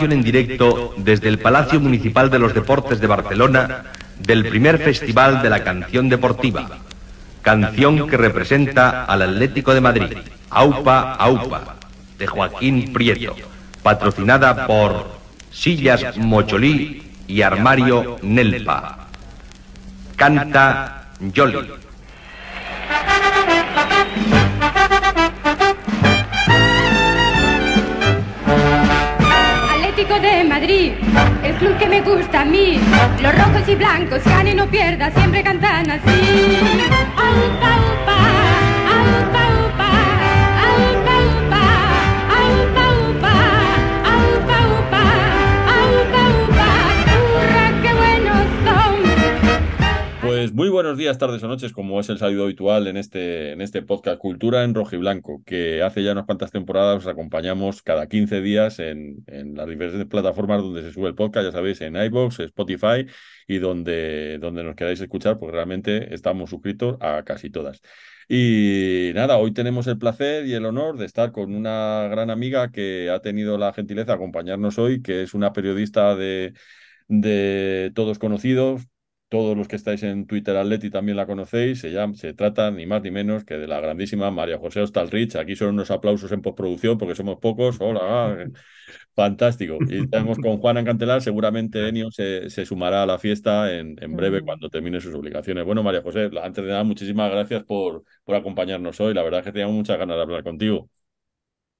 en directo desde el Palacio Municipal de los Deportes de Barcelona del primer Festival de la Canción Deportiva, canción que representa al Atlético de Madrid, Aupa Aupa, de Joaquín Prieto, patrocinada por Sillas Mocholí y Armario Nelpa. Canta Yoli. el club que me gusta a mí. Los rojos y blancos gane no pierda siempre cantan así. ¡Alfa, Pues muy buenos días, tardes o noches, como es el saludo habitual en este, en este podcast Cultura en rojo y blanco que hace ya unas cuantas temporadas os acompañamos cada 15 días en, las diferentes plataformas donde se sube el podcast, ya sabéis, en iBox, Spotify y donde, donde nos queráis escuchar, porque realmente estamos suscritos a casi todas. Y nada, hoy tenemos el placer y el honor de estar con una gran amiga que ha tenido la gentileza de acompañarnos hoy, que es una periodista de, de todos conocidos, todos los que estáis en Twitter Atleti también la conocéis, se, llama, se trata ni más ni menos que de la grandísima María José Ostalrich. Aquí son unos aplausos en postproducción porque somos pocos. Hola, ah, fantástico. Y estamos con Juan Encantelar. seguramente Enio se, sumará a la fiesta en, en, breve cuando termine sus obligaciones. Bueno, María José, antes de nada, muchísimas gracias por, por acompañarnos hoy. La verdad es que teníamos muchas ganas de hablar contigo.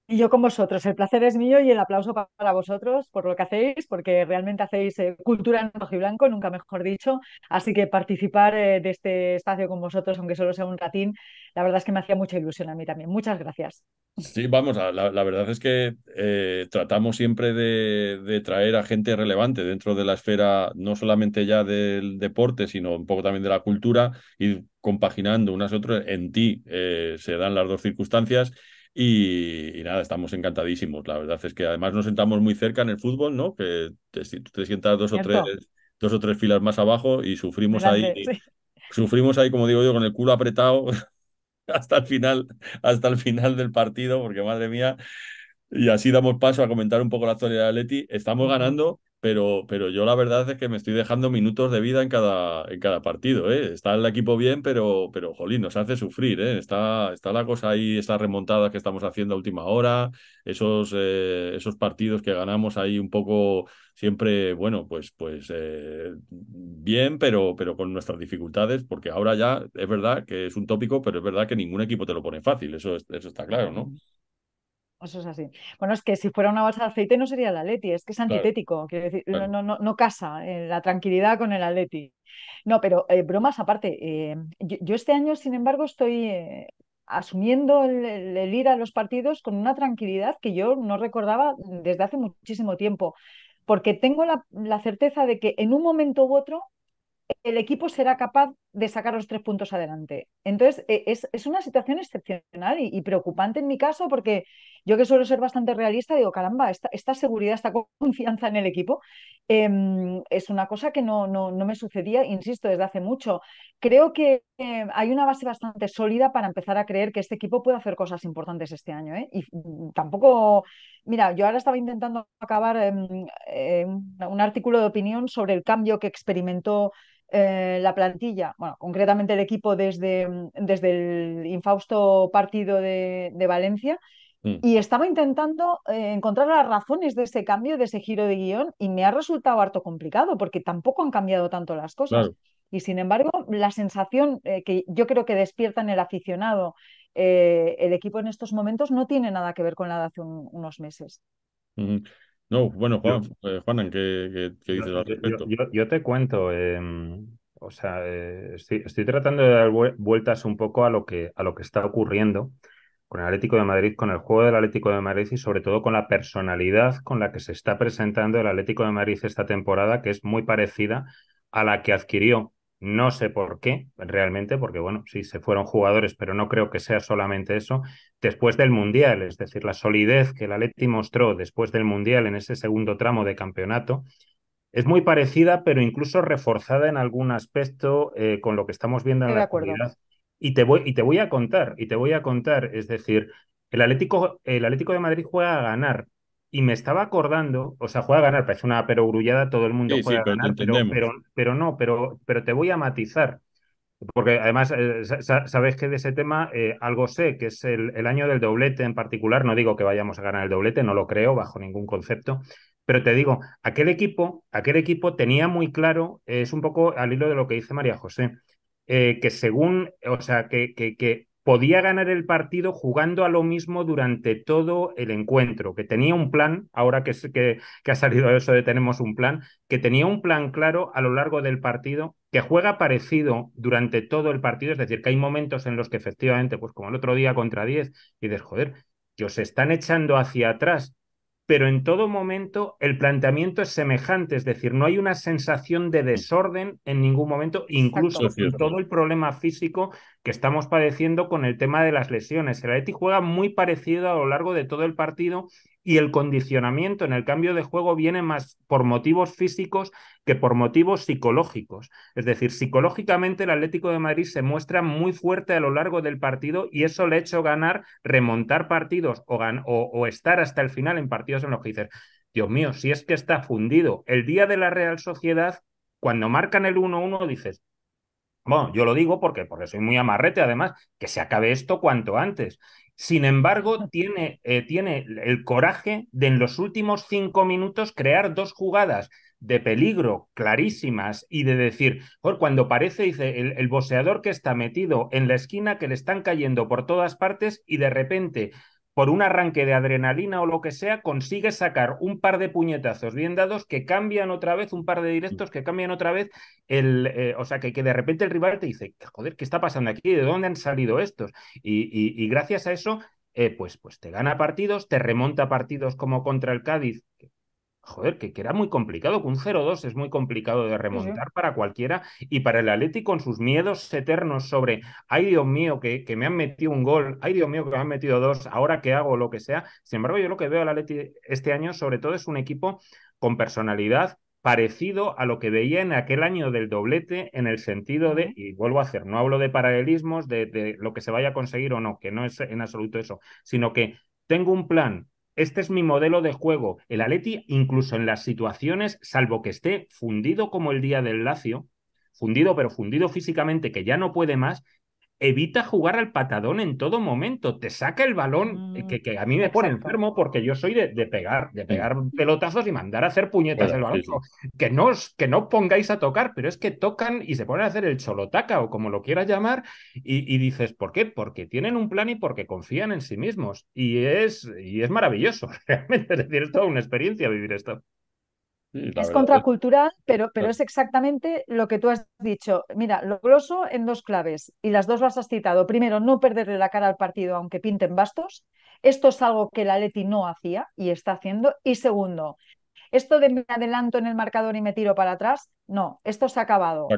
Y yo con vosotros, el placer es mío y el aplauso para vosotros por lo que hacéis, porque realmente hacéis eh, cultura en rojo y blanco, nunca mejor dicho. Así que participar eh, de este espacio con vosotros, aunque solo sea un ratín, la verdad es que me hacía mucha ilusión a mí también. Muchas gracias. Sí, vamos, la, la verdad es que eh, tratamos siempre de, traer a gente relevante dentro de la esfera, no solamente ya del deporte, sino un poco también de la cultura, ir compaginando unas otras. En ti se dan las dos circunstancias y, nada, estamos encantadísimos. La verdad es que además nos sentamos muy cerca en el fútbol, ¿no? Que te, sientas dos o, tres, dos o tres filas más abajo y sufrimos ahí. Sufrimos ahí, como digo yo, con el culo apretado hasta el final, hasta el final del partido, porque madre mía. Y así damos paso a comentar un poco la actualidad de Atleti. Estamos ganando pero, pero yo la verdad es que me estoy dejando minutos de vida en cada, en cada partido. ¿eh? Está el equipo bien, pero, pero jolín, nos hace sufrir. ¿eh? Está, está la cosa ahí, esas remontadas que estamos haciendo a última hora, esos, eh, esos partidos que ganamos ahí un poco siempre, bueno, pues, pues eh, bien, pero, pero con nuestras dificultades, porque ahora ya es verdad que es un tópico, pero es verdad que ningún equipo te lo pone fácil, eso, eso está claro, ¿no? Eso es así. Bueno, es que si fuera una base de aceite no sería el Atleti, es que es antitético, quiero decir, no, no, no, casa eh, la tranquilidad con el Atleti. No, pero eh, bromas aparte, eh, yo, este año, sin embargo, estoy asumiendo el, ir a los partidos con una tranquilidad que yo no recordaba desde hace muchísimo tiempo, porque tengo la, la certeza de que en un momento u otro el equipo será capaz de sacar los tres puntos adelante. Entonces, e, es, una situación excepcional y, preocupante en mi caso porque yo que suelo ser bastante realista, digo, caramba, esta, esta seguridad, esta confianza en el equipo em, es una cosa que no, me sucedía, insisto, desde hace mucho. Creo que em, hay una base bastante sólida para empezar a creer que este equipo puede hacer cosas importantes este año. ¿eh? Y mm, tampoco, mira, yo ahora estaba intentando acabar em, eh, un artículo de opinión sobre el cambio que experimentó eh, la plantilla, bueno, concretamente el equipo desde, mm, desde el infausto partido de, Valencia, mm. y estaba intentando eh, encontrar las razones de ese cambio, de ese giro de guión, y me ha resultado harto complicado porque tampoco han cambiado tanto las cosas. Y sin embargo, la sensación eh, que yo creo que despierta en el aficionado el equipo en estos momentos no tiene nada que ver con la de hace unos meses. No, bueno, Juan, yo, eh, ¿qué, dices al respecto? Yo, te cuento, em, o sea, eh, estoy, estoy, tratando de dar vueltas un poco a lo que, a lo que está ocurriendo con el Atlético de Madrid, con el juego del Atlético de Madrid y sobre todo con la personalidad con la que se está presentando el Atlético de Madrid esta temporada, que es muy parecida a la que adquirió no sé por qué, realmente, porque bueno, sí se fueron jugadores, pero no creo que sea solamente eso. Después del Mundial, es decir, la solidez que la Leti mostró después del Mundial en ese segundo tramo de campeonato, es muy parecida, pero incluso reforzada en algún aspecto eh, con lo que estamos viendo en la actualidad. Y te, voy, y te voy a contar, y te voy a contar, es decir, el Atlético, el Atlético de Madrid juega a ganar, y me estaba acordando, o sea, juega a ganar, parece una perogrullada, todo el mundo a ganar, pero, pero, no, pero, pero te voy a matizar, porque además eh, sabes que de ese tema eh, algo sé, que es el, año del doblete en particular, no digo que vayamos a ganar el doblete, no lo creo bajo ningún concepto, pero te digo, aquel equipo, aquel equipo tenía muy claro, es un poco al hilo de lo que dice María José, eh, que según, o sea, que, que, que podía ganar el partido jugando a lo mismo durante todo el encuentro, que tenía un plan, ahora que, que, que, ha salido eso de tenemos un plan, que tenía un plan claro a lo largo del partido, que juega parecido durante todo el partido, es decir, que hay momentos en los que efectivamente, pues como el otro día contra 10, y dices, joder, que os están echando hacia atrás pero en todo momento el planteamiento es semejante, es decir, no hay una sensación de desorden en ningún momento, incluso con todo el problema físico que estamos padeciendo con el tema de las lesiones. El Atleti juega muy parecido a lo largo de todo el partido y el condicionamiento en el cambio de juego viene más por motivos físicos que por motivos psicológicos. Es decir, psicológicamente el Atlético de Madrid se muestra muy fuerte a lo largo del partido y eso le ha hecho ganar, remontar partidos o, estar hasta el final en partidos en los que dices, Dios mío, si es que está fundido. El día de la Real Sociedad, cuando marcan el 1-1, dices, bueno, yo lo digo porque, porque soy muy amarrete, además, que se acabe esto cuanto antes. Sin embargo, tiene, eh, tiene el coraje de en los últimos cinco minutos crear dos jugadas de peligro clarísimas y de decir, cuando parece, dice, el, el que está metido en la esquina, que le están cayendo por todas partes y de repente por un arranque de adrenalina o lo que sea, consigue sacar un par de puñetazos bien dados que cambian otra vez, un par de directos que cambian otra vez, el, eh, o sea, que, de repente el rival te dice, joder, ¿qué está pasando aquí? ¿De dónde han salido estos? Y, gracias a eso, eh, pues, pues te gana partidos, te remonta partidos como contra el Cádiz, joder, que, que, era muy complicado, Con un 0-2 es muy complicado de remontar para cualquiera y para el Atlético con sus miedos eternos sobre, ay Dios mío, que, que, me han metido un gol, ay Dios mío, que me han metido dos, ahora qué hago, lo que sea. Sin embargo, yo lo que veo al Atlético este año sobre todo es un equipo con personalidad parecido a lo que veía en aquel año del doblete en el sentido de, y vuelvo a hacer, no hablo de paralelismos, de, de lo que se vaya a conseguir o no, que no es en absoluto eso, sino que tengo un plan, este es mi modelo de juego. El Aleti, incluso en las situaciones, salvo que esté fundido como el día del Lacio, fundido, pero fundido físicamente, que ya no puede más, evita jugar al patadón en todo momento, te saca el balón, eh, mm. que, que, a mí me pone enfermo porque yo soy de, pegar, de pegar pelotazos y mandar a hacer puñetas el balón. Que, no, que no pongáis a tocar, pero es que tocan y se ponen a hacer el cholotaca o como lo quieras llamar y, dices, ¿por qué? Porque tienen un plan y porque confían en sí mismos. Y es, y es maravilloso, realmente. decir, es toda una experiencia vivir esto es pues, contracultural, pero, pero es exactamente lo que tú has dicho. Mira, lo grosso en dos claves, y las dos las has citado. Primero, no perderle la cara al partido aunque pinten bastos. Esto es algo que la Leti no hacía y está haciendo. Y segundo, esto de me adelanto en el marcador y me tiro para atrás, no, esto se ha acabado.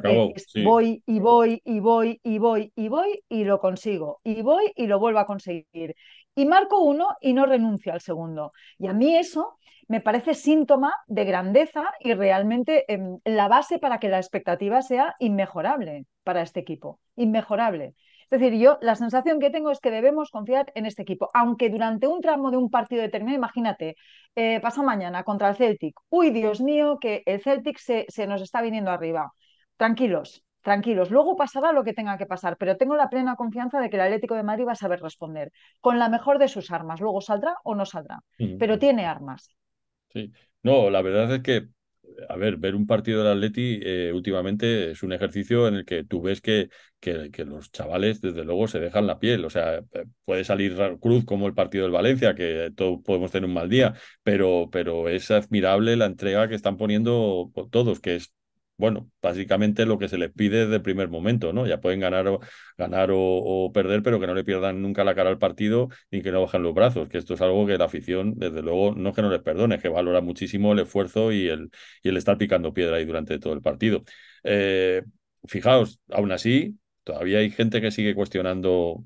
Voy y voy y voy y voy y voy y lo consigo. Y voy y lo vuelvo a conseguir. Y marco uno y no renuncio al segundo. Y a mí eso me parece síntoma de grandeza y realmente em, la base para que la expectativa sea inmejorable para este equipo, inmejorable. Es decir, yo la sensación que tengo es que debemos confiar en este equipo, aunque durante un tramo de un partido determinado, imagínate, eh, pasa mañana contra el Celtic, uy, Dios mío, que el Celtic se, se nos está viniendo arriba. Tranquilos, tranquilos, luego pasará lo que tenga que pasar, pero tengo la plena confianza de que el Atlético de Madrid va a saber responder con la mejor de sus armas. Luego saldrá o no saldrá, pero tiene armas. Sí. No, la verdad es que, a ver, ver un partido del Atleti eh, últimamente es un ejercicio en el que tú ves que, los chavales, desde luego, se dejan la piel. O sea, eh, puede salir cruz como el partido del Valencia, que todos podemos tener un mal día, pero, pero es admirable la entrega que están poniendo pues, todos, que es bueno, básicamente lo que se les pide desde el primer momento, ¿no? Ya pueden ganar, o, ganar o, perder, pero que no le pierdan nunca la cara al partido y que no bajen los brazos, que esto es algo que la afición, desde luego, no es que no les perdone, que valora muchísimo el esfuerzo y el, y el estar picando piedra ahí durante todo el partido. Eh, fijaos, aún así, todavía hay gente que sigue cuestionando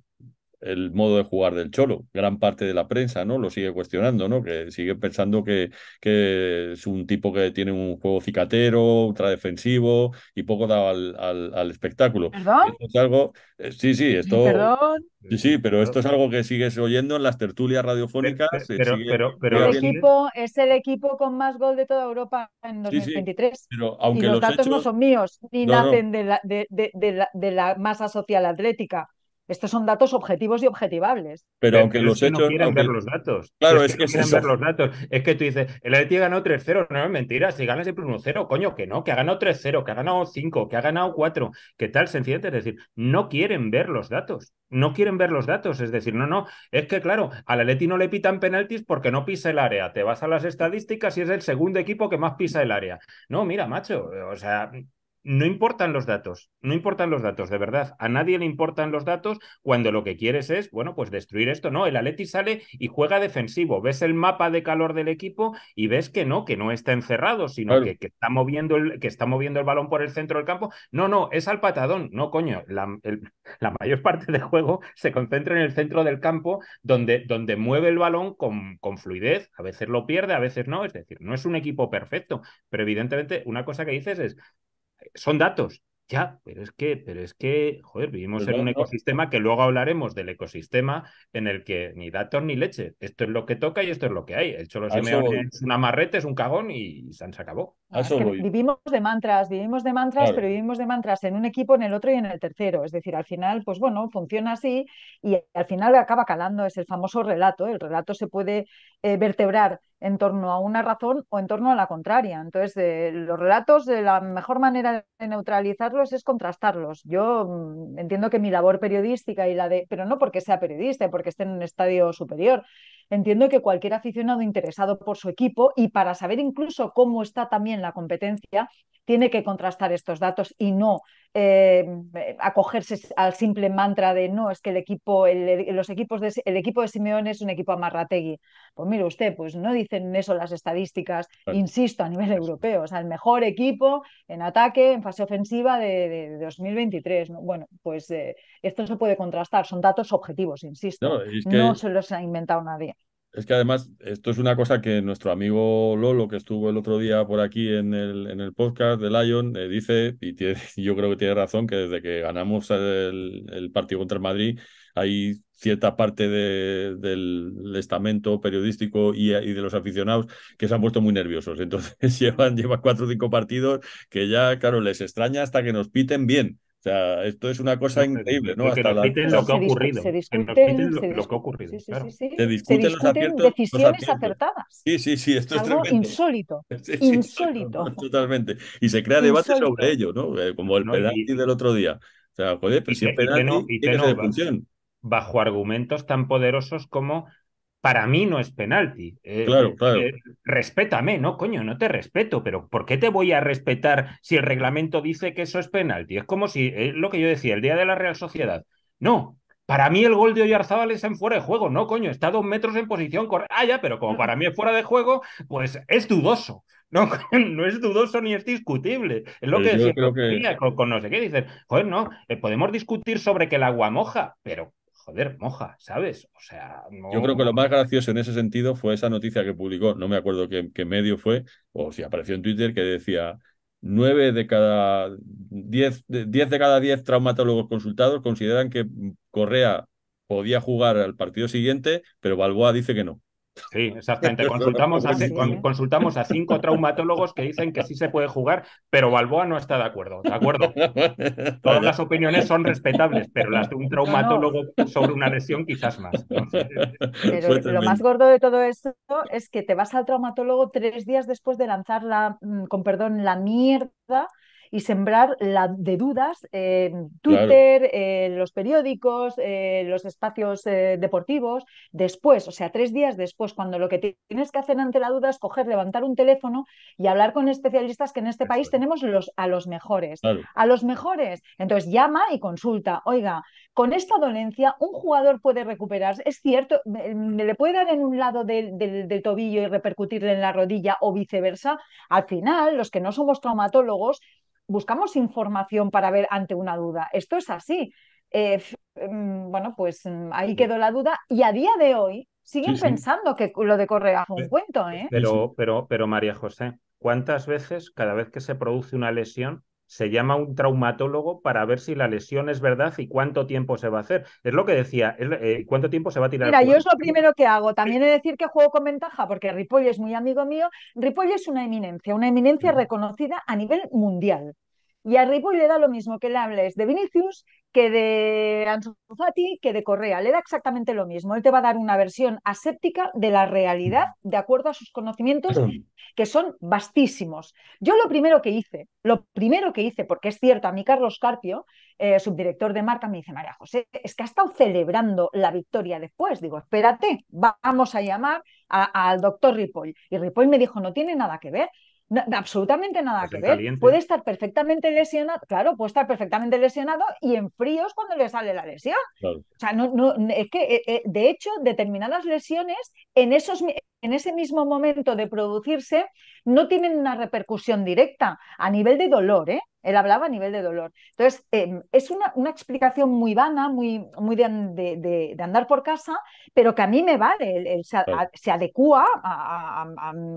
el modo de jugar del Cholo. Gran parte de la prensa ¿no? lo sigue cuestionando, ¿no? que sigue pensando que, que es un tipo que tiene un juego cicatero, ultradefensivo y poco dado al, al, espectáculo. ¿Perdón? es algo... Eh, sí, sí, esto... ¿Perdón? Sí, pero esto es algo que sigues oyendo en las tertulias radiofónicas. Pero, pero, pero, el equipo es el equipo con más gol de toda Europa en 2023. pero aunque los, datos no son míos, ni nacen De, la, de la masa social atlética. Estos son datos objetivos y objetivables. Pero, aunque los es hechos. No quieren ver los datos. Claro, es que, es eso. no quieren ver los datos. Es que tú dices, el Atleti ganó 3-0. No es mentira. Si gana siempre 1-0, coño, que no, que ha ganado 3-0, que ha ganado 5, que ha ganado 4. ¿Qué tal? Sencillamente, es decir, no quieren ver los datos. No quieren ver los datos. Es decir, no, no. Es que, claro, al Atleti no le pitan penaltis porque no pisa el área. Te vas a las estadísticas y es el segundo equipo que más pisa el área. No, mira, macho. O sea, no importan los datos, no importan los datos, de verdad. A nadie le importan los datos cuando lo que quieres es, bueno, pues destruir esto. No, el Atleti sale y juega defensivo. Ves el mapa de calor del equipo y ves que no, que no está encerrado, sino que, que, está moviendo el, que está moviendo el balón por el centro del campo. No, no, es al patadón. No, coño, la, mayor parte del juego se concentra en el centro del campo donde, donde mueve el balón con, con fluidez. A veces lo pierde, a veces no. Es decir, no es un equipo perfecto, pero evidentemente una cosa que dices es son datos. Ya, pero es que, pero es que, joder, vivimos pues en un ecosistema que luego hablaremos del ecosistema en el que ni datos ni leche. Esto es lo que toca y esto es lo que hay. El Cholo es una marreta es un cagón y se acabó. vivimos de mantras, vivimos de mantras, pero vivimos de mantras en un equipo, en el otro y en el tercero. Es decir, al final, pues bueno, funciona así y al final acaba calando. Es el famoso relato. ¿eh? El relato se puede eh, vertebrar en torno a una razón o en torno a la contraria. Entonces, los relatos, la mejor manera de neutralizarlos es contrastarlos. Yo mm, entiendo que mi labor periodística y la de, pero no porque sea periodista, porque esté en un estadio superior, entiendo que cualquier aficionado interesado por su equipo y para saber incluso cómo está también la competencia, tiene que contrastar estos datos y no eh, acogerse al simple mantra de no, es que el equipo, los equipos de, el equipo de Simeone es un equipo amarrategui. Pues mire usted, pues no dicen eso las estadísticas, insisto, a nivel europeo. O sea, el mejor equipo en ataque, en fase ofensiva de, 2023. Bueno, pues eh, esto se puede contrastar, son datos objetivos, insisto. no se los ha inventado nadie. Es que además, esto es una cosa que nuestro amigo Lolo, que estuvo el otro día por aquí en el, en el podcast de Lion, eh, dice, y yo creo que tiene razón, que desde que ganamos el, partido contra el Madrid, hay cierta parte del estamento periodístico y, de los aficionados que se han puesto muy nerviosos. Entonces llevan, llevan cuatro o cinco partidos que ya, claro, les extraña hasta que nos piten bien o sea, esto es una cosa increíble, ¿no? Hasta la... lo que ha ocurrido. Se discuten, lo, lo, que ha ocurrido. Se discuten, se discuten decisiones acertadas. Sí, sí, sí, esto Algo es insólito. insólito. totalmente. Y se crea debate sobre ello, ¿no? Eh, como el pedante del otro día. O sea, joder, pero si es penalti, y te y bajo argumentos tan poderosos como para mí no es penalti. Eh, eh, claro, claro. Eh, respétame, ¿no? Coño, no te respeto, pero ¿por qué te voy a respetar si el reglamento dice que eso es penalti? Es como si, es lo que yo decía, el día de la Real Sociedad. No, para mí el gol de Oyarzábal es en fuera de juego, no, coño, está dos metros en posición Ah, ya, pero como para mí es fuera de juego, pues es dudoso. No, no es dudoso ni es discutible. Es lo pues que decía con, no sé qué. Dicen, pues no, podemos discutir sobre que el agua moja, pero joder, moja, ¿sabes? O sea, Yo creo que lo más gracioso en ese sentido fue esa noticia que publicó, no me acuerdo qué, medio fue, o si apareció en Twitter, que decía, nueve de cada diez, 10 de cada 10 traumatólogos consultados consideran que Correa podía jugar al partido siguiente, pero Balboa dice que no. Sí, exactamente. Consultamos a, cinco traumatólogos que dicen que sí se puede jugar, pero Balboa no está de acuerdo. ¿De acuerdo? Todas las opiniones son respetables, pero las de un traumatólogo sobre una lesión quizás más. Eh, eh, pero lo más gordo de todo esto es que te vas al traumatólogo tres días después de lanzar mm, con perdón, la mierda y sembrar la, de dudas en Twitter, los periódicos, los espacios eh, deportivos, después, o sea, tres días después, cuando lo que tienes que hacer ante la duda es coger, levantar un teléfono y hablar con especialistas que en este país tenemos a los mejores. A los mejores. Entonces llama y consulta, oiga, con esta dolencia un jugador puede recuperarse, es cierto, le puede dar en un lado del tobillo y repercutirle en la rodilla o viceversa. Al final, los que no somos traumatólogos, buscamos información para ver ante una duda. Esto es así. Eh, mm, bueno, pues mm, ahí quedó la duda y a día de hoy siguen pensando que lo de Correa es un cuento. ¿eh? Pero, pero, pero María José, ¿cuántas veces cada vez que se produce una lesión se llama un traumatólogo para ver si la lesión es verdad y cuánto tiempo se va a hacer. Es lo que decía, eh, cuánto tiempo se va a tirar. Mira, yo es lo primero que hago. También he de decir que juego con ventaja, porque Ripoll es muy amigo mío. Ripoll es una eminencia, una eminencia reconocida a nivel mundial. Y a Ripoll le da lo mismo que le hables de Vinicius, que de Ansu que de Correa. Le da exactamente lo mismo. Él te va a dar una versión aséptica de la realidad de acuerdo a sus conocimientos que son vastísimos. Yo lo primero que hice, lo primero que hice, porque es cierto, a mí Carlos Carpio, eh, subdirector de marca, me dice, María José, es que ha estado celebrando la victoria después. Digo, espérate, vamos a llamar al doctor Ripoll. Y Ripoll me dijo, no tiene nada que ver absolutamente nada pues que ver. Puede estar perfectamente lesionado, claro, puede estar perfectamente lesionado y en fríos cuando le sale la lesión. O sea, no, no, es que, eh, eh, de hecho, determinadas lesiones en esos, en ese mismo momento de producirse no tienen una repercusión directa a nivel de dolor, ¿eh? Él hablaba a nivel de dolor. Entonces, em, es una, explicación muy vana, muy, muy de, andar por casa, pero que a mí me vale. se, adecua a,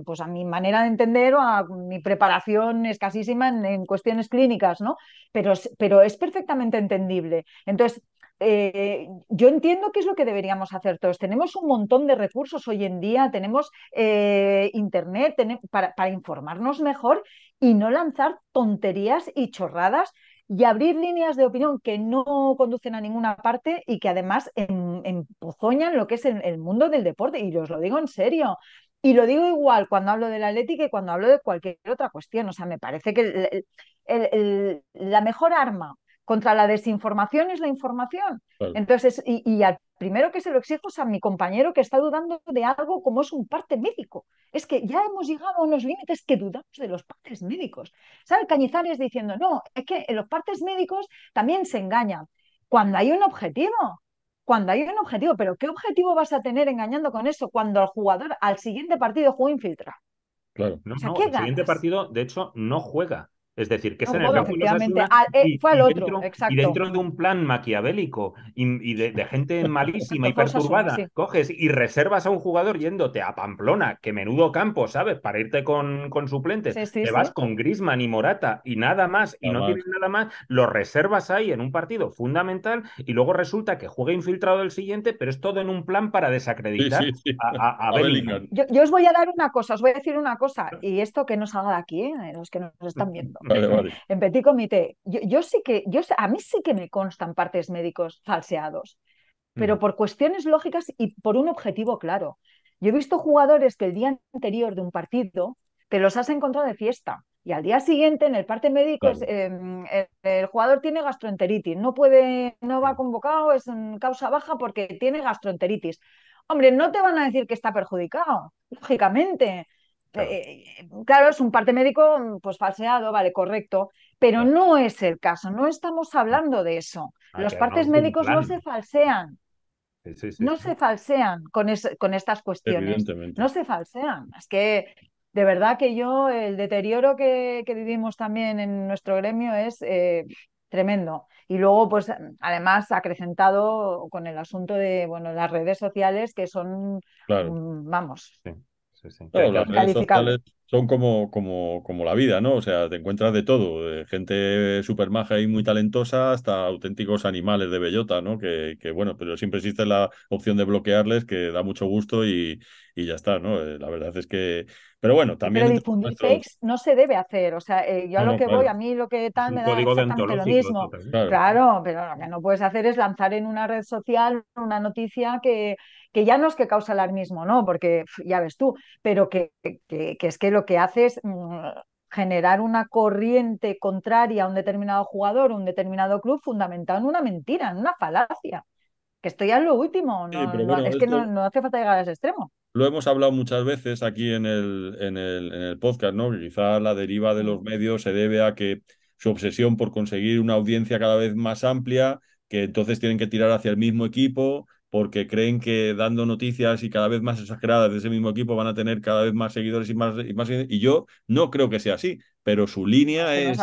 pues a, mi manera de entender o a mi preparación escasísima en, cuestiones clínicas, ¿no? Pero, pero es perfectamente entendible. Entonces, eh, yo entiendo qué es lo que deberíamos hacer todos. Tenemos un montón de recursos hoy en día, tenemos eh, internet para, informarnos mejor y no lanzar tonterías y chorradas y abrir líneas de opinión que no conducen a ninguna parte y que además em-, empozoñan lo que es el, mundo del deporte. Y os lo digo en serio. Y lo digo igual cuando hablo del Atlético y cuando hablo de cualquier otra cuestión. O sea, me parece que la mejor arma contra la desinformación es la información. Entonces, y, al primero que se lo exijo es a mi compañero que está dudando de algo como es un parte médico. Es que ya hemos llegado a unos límites que dudamos de los partes médicos. ¿Sabe? Cañizares diciendo, no, es que en los partes médicos también se engañan. Cuando hay un objetivo, cuando hay un objetivo, pero ¿qué objetivo vas a tener engañando con eso cuando el jugador al siguiente partido juega infiltrado? Claro, no, el siguiente partido, de hecho, no juega. Es decir, que se bueno, eh, fue al otro, exacto. Y dentro de un plan maquiavélico y, de, gente malísima y perturbada, coges y reservas a un jugador yéndote a Pamplona, que menudo campo, ¿sabes? Para irte con, suplentes. Te vas con Grisman y Morata y nada más, y no tienes nada más, lo reservas ahí en un partido fundamental y luego resulta que juega infiltrado el siguiente, pero es todo en un plan para desacreditar a, a, Yo, os voy a dar una cosa, os voy a decir una cosa, y esto que nos salga de aquí, eh, los que nos están viendo vale, vale. en petit comité. Yo, sí que, yo, a mí sí que me constan partes médicos falseados, pero mm. por cuestiones lógicas y por un objetivo claro. Yo he visto jugadores que el día anterior de un partido te los has encontrado de fiesta. Y al día siguiente, en el parte médico, em, el, jugador tiene gastroenteritis, no puede, no va mm. convocado, es en causa baja porque tiene gastroenteritis. Hombre, no te van a decir que está perjudicado, lógicamente, eh, eh, claro. es un parte médico pues falseado, vale, correcto, pero no es el caso, no estamos hablando de eso. Ah, Los partes médicos no se falsean. no se falsean con, con estas cuestiones. No se falsean. Es que de verdad que yo, el deterioro que, vivimos también en nuestro gremio es eh, tremendo. Y luego, pues, además, acrecentado con el asunto de, bueno, las redes sociales que son, vamos, son como, como, como la vida, ¿no? O sea, te encuentras de todo, gente super maja y muy talentosa hasta auténticos animales de bellota, ¿no? que bueno, pero siempre existe la opción de bloquearles, que da mucho gusto y, y ya está, ¿no? Eh, la verdad es que... Pero bueno, también... difundir fakes no se debe hacer, o sea, eh, yo a lo que voy, a mí lo que tal me da exactamente lo mismo. Claro. pero lo que no puedes hacer es lanzar en una red social una noticia que, que ya no es que causa alarmismo, ¿no? Porque ya ves tú, pero que, que, es que lo que haces... es mm, generar una corriente contraria a un determinado jugador, un determinado club, fundamentado en una mentira, en una falacia. Que estoy a lo último, es que no, no, hace falta llegar a ese extremo. Lo hemos hablado muchas veces aquí en el, en el, podcast, ¿no? Que quizá la deriva de los mm. medios se debe a que su obsesión por conseguir una audiencia cada vez más amplia, que entonces tienen que tirar hacia el mismo equipo, porque creen que dando noticias y cada vez más exageradas de ese mismo equipo van a tener cada vez más seguidores y más y más y yo no creo que sea así, pero su línea es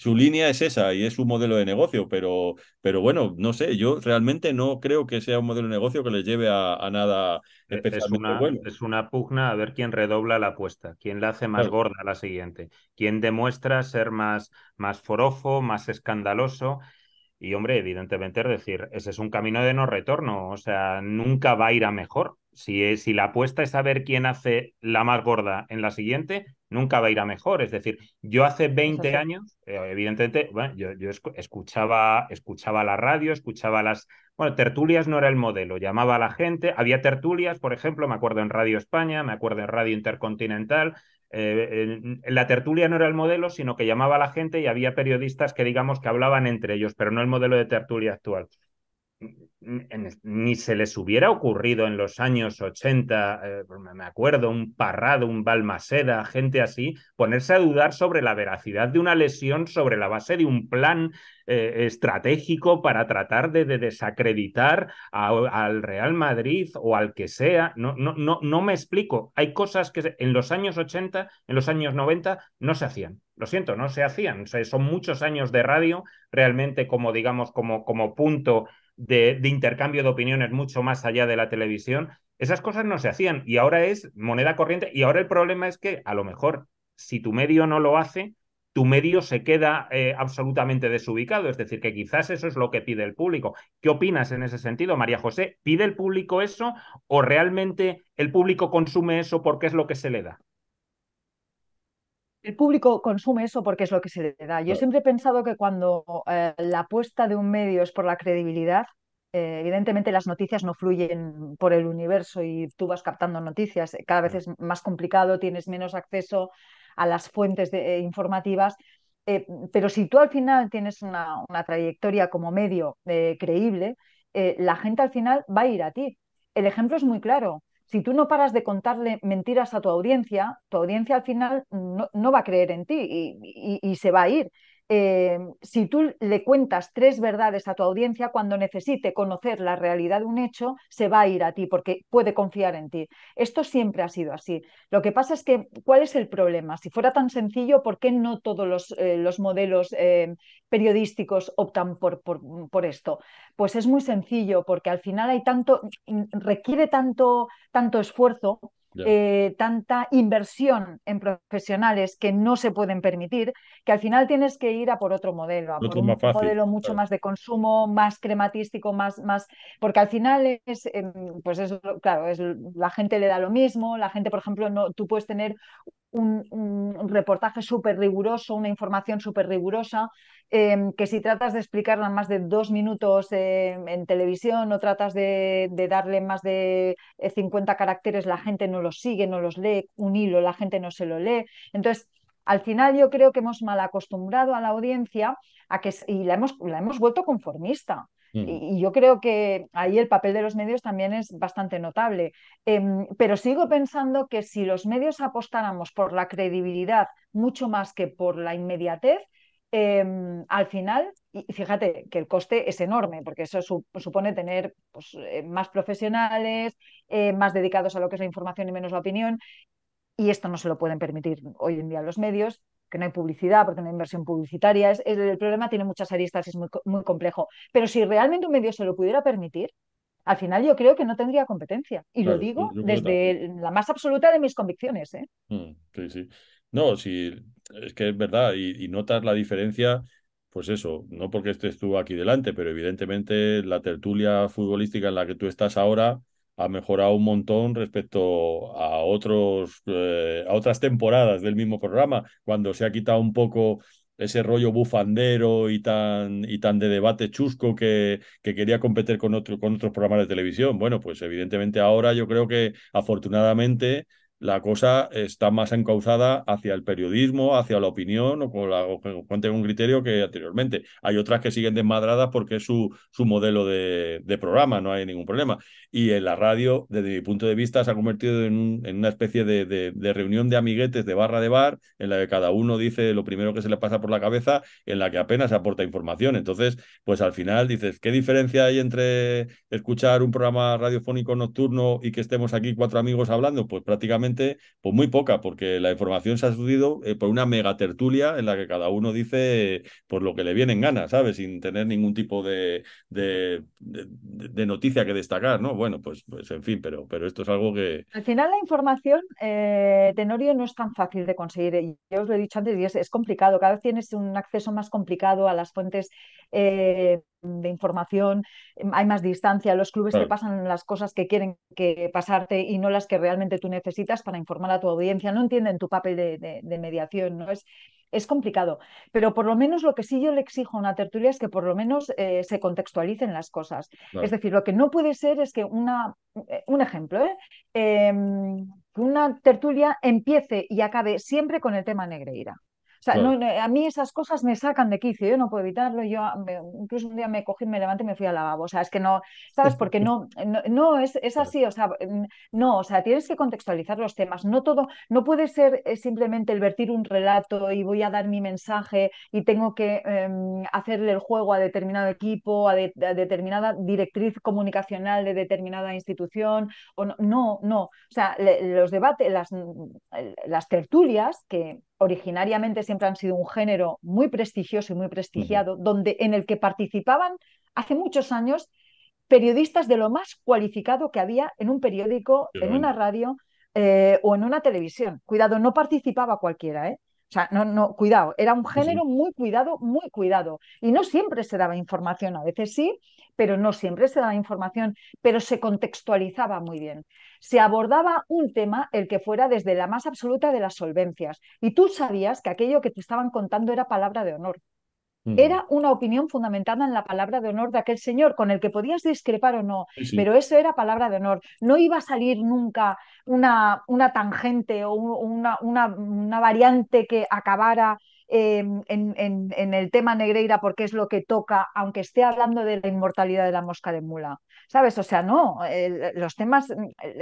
su línea es esa y es su modelo de negocio, pero, pero bueno, no sé, yo realmente no creo que sea un modelo de negocio que les lleve a, nada e-, especialmente es una, Es una pugna a ver quién redobla la apuesta, quién la hace más gorda la siguiente, quién demuestra ser más, más forofo, más escandaloso. Y hombre, evidentemente es decir, ese es un camino de no retorno, o sea, nunca va a ir a mejor. Si, la apuesta es saber quién hace la más gorda en la siguiente, nunca va a ir a mejor. Es decir, yo hace 20 años, eh, evidentemente, yo, escuchaba, escuchaba la radio, escuchaba las... Bueno, tertulias no era el modelo, llamaba a la gente, había tertulias, por ejemplo, me acuerdo en Radio España, me acuerdo en Radio Intercontinental. Eh, la tertulia no era el modelo, sino que llamaba a la gente y había periodistas que, digamos, que hablaban entre ellos, pero no el modelo de tertulia actual ni se les hubiera ocurrido en los años 80, eh, pues me acuerdo, un Parrado, un Balmaseda, gente así, ponerse a dudar sobre la veracidad de una lesión sobre la base de un plan eh, estratégico para tratar de, desacreditar al Real Madrid o al que sea. No, no, no, no me explico. Hay cosas que en los años 80, en los años 90, no se hacían lo siento, no se hacían. son muchos años de radio, realmente como, digamos, como, como punto de, intercambio de opiniones mucho más allá de la televisión, esas cosas no se hacían y ahora es moneda corriente y ahora el problema es que a lo mejor si tu medio no lo hace, tu medio se queda eh, absolutamente desubicado. Es decir, que quizás eso es lo que pide el público. ¿Qué opinas en ese sentido, María José? ¿Pide el público eso o realmente el público consume eso porque es lo que se le da? el público consume eso porque es lo que se le da. Yo siempre he pensado que cuando eh, la apuesta de un medio es por la credibilidad, eh, evidentemente las noticias no fluyen por el universo y tú vas captando noticias. Eh, cada vez es más complicado, tienes menos acceso a las fuentes de, informativas. pero si tú al final tienes una, una trayectoria como medio creíble, la gente al final va a ir a ti. El ejemplo es muy claro si tú no paras de contarle mentiras a tu audiencia, tu audiencia al final no, va a creer en ti y, se va a ir. Em, si tú le cuentas tres verdades a tu audiencia, cuando necesite conocer la realidad de un hecho, se va a ir a ti porque puede confiar en ti. Esto siempre ha sido así. Lo que pasa es que, ¿cuál es el problema? Si fuera tan sencillo, ¿por qué no todos los, eh, modelos em, periodísticos optan por, por, esto? Pues es muy sencillo porque al final hay tanto, mm, requiere tanto, tanto esfuerzo eh, tanta inversión en profesionales que no se pueden permitir, que al final tienes que ir a por otro modelo, a por un modelo mucho más de consumo, más crematístico, más, más, porque al final es, em, pues es, claro, es, la gente le da lo mismo, la gente, por ejemplo, no, tú puedes tener un, reportaje súper riguroso, una información súper rigurosa, em, que si tratas de explicarla más de dos minutos em, en televisión o tratas de, darle más de 50 eh, caracteres, la gente no los sigue, no los lee, un hilo, la gente no se lo lee. Entonces, al final yo creo que hemos mal acostumbrado a la audiencia a que, y la hemos, la hemos vuelto conformista. Mm. Y, yo creo que ahí el papel de los medios también es bastante notable. Em, pero sigo pensando que si los medios apostáramos por la credibilidad mucho más que por la inmediatez, em, al final, y fíjate que el coste es enorme, porque eso supone tener pues, eh, más profesionales, eh, más dedicados a lo que es la información y menos la opinión, y esto no se lo pueden permitir hoy en día los medios, que no hay publicidad, porque no hay inversión publicitaria. Es, el problema tiene muchas aristas, es muy, muy complejo. Pero si realmente un medio se lo pudiera permitir, al final yo creo que no tendría competencia. Y lo digo desde la más absoluta de mis convicciones. ¿eh? Mm, sí, sí. No, si es que es verdad. Y, y, notas la diferencia, pues eso, no porque estés tú aquí delante, pero evidentemente la tertulia futbolística en la que tú estás ahora ha mejorado un montón respecto a, otros, eh, a otras temporadas del mismo programa, cuando se ha quitado un poco ese rollo bufandero y tan, y tan de debate chusco que, que, quería competir con, otro, con otros programas de televisión. Bueno, pues evidentemente ahora yo creo que afortunadamente la cosa está más encauzada hacia el periodismo, hacia la opinión o con la un criterio que anteriormente. Hay otras que siguen desmadradas porque es su, su modelo de, programa, no hay ningún problema. Y en la radio, desde mi punto de vista, se ha convertido en, una especie de, de, reunión de amiguetes de barra de bar, en la que cada uno dice lo primero que se le pasa por la cabeza, en la que apenas aporta información. Entonces, pues al final dices, ¿qué diferencia hay entre escuchar un programa radiofónico nocturno y que estemos aquí cuatro amigos hablando? Pues prácticamente pues muy poca, porque la información se ha subido eh, por una mega tertulia en la que cada uno dice por pues, lo que le viene en gana, ¿sabes? Sin tener ningún tipo de, noticia que destacar, ¿no? Bueno, pues, pues en fin, pero, pero esto es algo que... Al final la información, eh, Tenorio, no es tan fácil de conseguir. Eh, Yo os lo he dicho antes y es, complicado. Cada vez tienes un acceso más complicado a las fuentes de información, em, hay más distancia, los clubes que te pasan las cosas que quieren que pasarte y no las que realmente tú necesitas para informar a tu audiencia, no entienden tu papel de, mediación, ¿no? Es, es complicado, pero por lo menos lo que sí yo le exijo a una tertulia es que por lo menos eh, se contextualicen las cosas. Es decir, lo que no puede ser es que una, eh, un ejemplo, ¿eh? em, una tertulia empiece y acabe siempre con el tema negreira. O sea, a mí esas cosas me sacan de quicio, yo no puedo evitarlo, yo ah, incluso un día me cogí, me levanté y me fui a lavabo, o sea, es que no, ¿sabes? Porque no, no, es, así, o sea, mm, no, o sea, tienes que contextualizar los temas, no todo, no puede ser eh, simplemente el vertir un relato y voy a dar mi mensaje y tengo que em, hacerle el juego a determinado equipo, a, determinada directriz comunicacional de determinada institución, o no, no, o sea, los debates, las mm, tertulias que originariamente siempre han sido un género muy prestigioso y muy prestigiado, donde, en el que participaban hace muchos años periodistas de lo más cualificado que había en un periódico, en una radio eh, o en una televisión. Cuidado, no participaba cualquiera, ¿eh? O sea, no, no, cuidado, era un género muy cuidado, muy cuidado. Y no siempre se daba información, a veces sí, pero no siempre se daba información, pero se contextualizaba muy bien. Se abordaba un tema el que fuera desde la más absoluta de las solvencias y tú sabías que aquello que te estaban contando era palabra de honor. Mm. Era una opinión fundamentada en la palabra de honor de aquel señor, con el que podías discrepar o no, pero eso era palabra de honor. No iba a salir nunca una, una tangente o una, una, una variante que acabara Em, en, en, el tema Negreira porque es lo que toca, aunque esté hablando de la inmortalidad de la mosca de mula. ¿Sabes? O sea, no, los temas,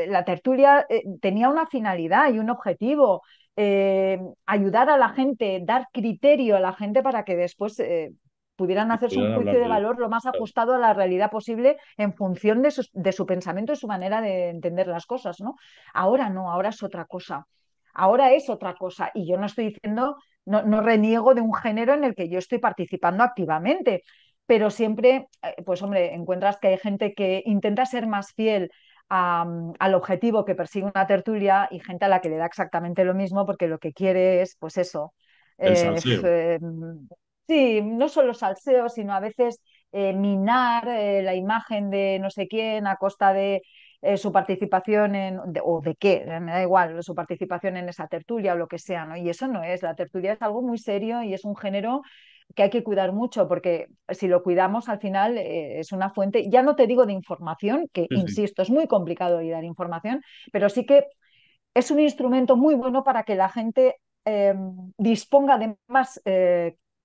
la tertulia eh, tenía una finalidad y un objetivo. Eh, ayudar a la gente, dar criterio a la gente para que después eh, pudieran hacer un juicio de valor lo más ajustado a la realidad posible en función de su, de su, pensamiento y su manera de entender las cosas, ¿no? Ahora no, ahora es otra cosa. Ahora es otra cosa. Y yo no estoy diciendo no, reniego de un género en el que yo estoy participando activamente, pero siempre, eh, pues hombre, encuentras que hay gente que intenta ser más fiel mm, al objetivo que persigue una tertulia y gente a la que le da exactamente lo mismo porque lo que quiere es, pues eso. Eh, eh, sí, no solo salseo, sino a veces minar la imagen de no sé quién a costa de eh, su participación en, o de qué, eh, me da igual, su participación en esa tertulia o lo que sea, ¿no? Y eso no es, la tertulia es algo muy serio y es un género que hay que cuidar mucho, porque si lo cuidamos al final eh, es una fuente, ya no te digo de información, que insisto, es muy complicado y dar información, pero sí que es un instrumento muy bueno para que la gente em, disponga de más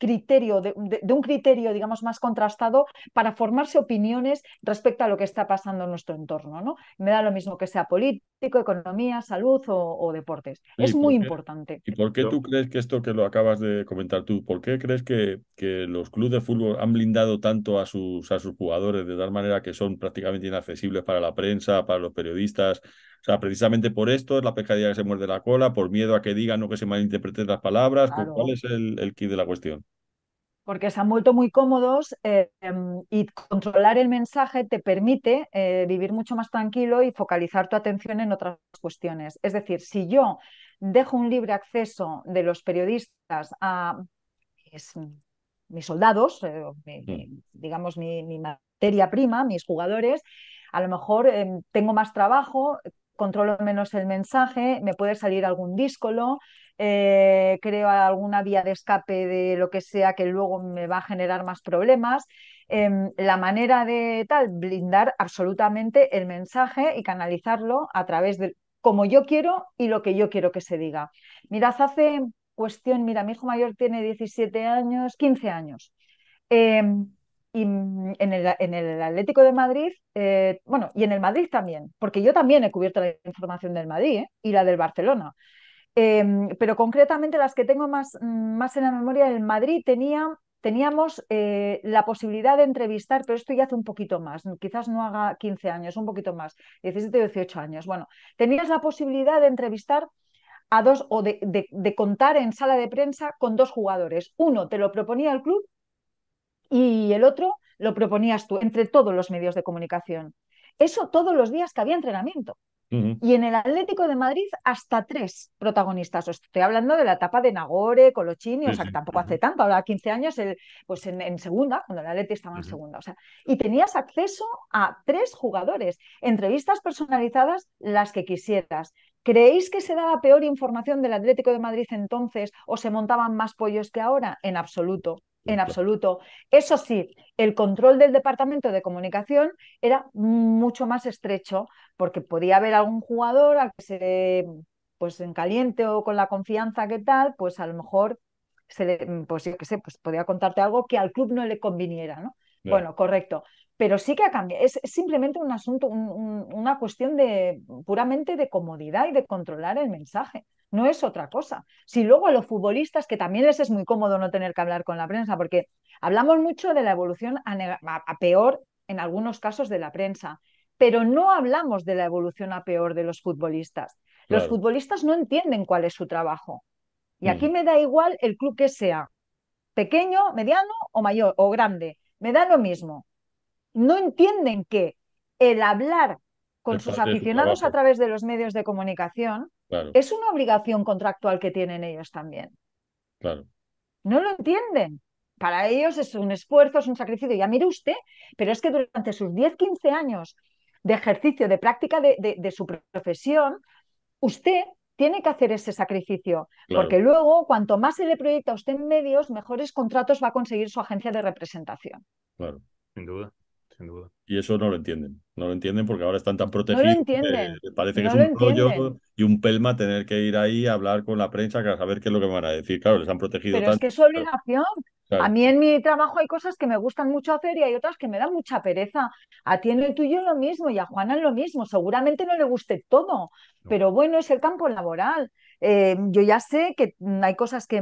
criterio, de, un criterio, digamos, más contrastado para formarse opiniones respecto a lo que está pasando en nuestro entorno. ¿no? Me da lo mismo que sea político, economía, salud o, deportes. Es muy importante. ¿Y por qué tú crees que esto que lo acabas de comentar tú, por qué crees que, que los clubes de fútbol han blindado tanto a sus, a sus jugadores de tal manera que son prácticamente inaccesibles para la prensa, para los periodistas? O sea, precisamente por esto es la pescadilla que se muerde la cola, por miedo a que digan o que se malinterpreten las palabras. ¿Cuál es el, kit de la cuestión? porque se han vuelto muy cómodos eh, em, y controlar el mensaje te permite eh, vivir mucho más tranquilo y focalizar tu atención en otras cuestiones. Es decir, si yo dejo un libre acceso de los periodistas a mis, soldados, eh, mm. digamos mi, mi, materia prima, mis jugadores, a lo mejor em, tengo más trabajo, controlo menos el mensaje, me puede salir algún díscolo, eh, creo alguna vía de escape de lo que sea que luego me va a generar más problemas. Em, la manera de tal, blindar absolutamente el mensaje y canalizarlo a través de como yo quiero y lo que yo quiero que se diga. Mirad, hace cuestión, mira, mi hijo mayor tiene 17 años, 15 años. Em, y en el, Atlético de Madrid, eh, bueno, y en el Madrid también, porque yo también he cubierto la información del Madrid ¿eh? y la del Barcelona. Em, pero concretamente las que tengo más, mm, más en la memoria, en Madrid teníamos eh, la posibilidad de entrevistar, pero esto ya hace un poquito más, quizás no haga 15 años, un poquito más, 17 o 18 años. Bueno, tenías la posibilidad de entrevistar a dos o de contar en sala de prensa con dos jugadores. Uno te lo proponía el club y el otro lo proponías tú entre todos los medios de comunicación. Eso todos los días que había entrenamiento. Y en el Atlético de Madrid hasta tres protagonistas. estoy hablando de la etapa de Nagore, Colochini, o sea, tampoco hace tanto, ahora 15 años, pues en, segunda, cuando el Atlético estaba en segunda. y tenías acceso a tres jugadores, entrevistas personalizadas, las que quisieras. ¿Creéis que se daba peor información del Atlético de Madrid entonces o se montaban más pollos que ahora? En absoluto en absoluto. Eso sí, el control del departamento de comunicación era mucho más estrecho, porque podía haber algún jugador al que se, pues en caliente o con la confianza que tal, pues a lo mejor se le, mm, pues yo qué sé, pues podía contarte algo que al club no le conviniera, ¿no? Bueno, correcto. Pero sí que ha cambiado. Es simplemente un asunto, una cuestión de puramente de comodidad y de controlar el mensaje no es otra cosa. Si luego a los futbolistas, que también les es muy cómodo no tener que hablar con la prensa, porque hablamos mucho de la evolución a, peor en algunos casos de la prensa, pero no hablamos de la evolución a peor de los futbolistas. Los futbolistas no entienden cuál es su trabajo. Y aquí mm. me da igual el club que sea, pequeño, mediano o mayor o grande, me da lo mismo. No entienden que el hablar con sus aficionados a través de los medios de comunicación es una obligación contractual que tienen ellos también. Claro. No lo entienden. Para ellos es un esfuerzo, es un sacrificio. Ya mire usted, pero es que durante sus 10, 15 años de ejercicio, de práctica de, su profesión, usted tiene que hacer ese sacrificio, porque luego, cuanto más se le proyecta a usted en medios, mejores contratos va a conseguir su agencia de representación. Claro, sin duda. Y eso no lo entienden. No lo entienden porque ahora están tan protegidos. parece que es un pollo y un pelma tener que ir ahí a hablar con la prensa para saber qué es lo que van a decir. Claro, les han protegido Pero es que es su obligación. A mí en mi trabajo hay cosas que me gustan mucho hacer y hay otras que me dan mucha pereza. A ti en el tuyo lo mismo y a Juana lo mismo. Seguramente no le guste todo, pero bueno, es el campo laboral. Eh, yo ya sé que hay cosas que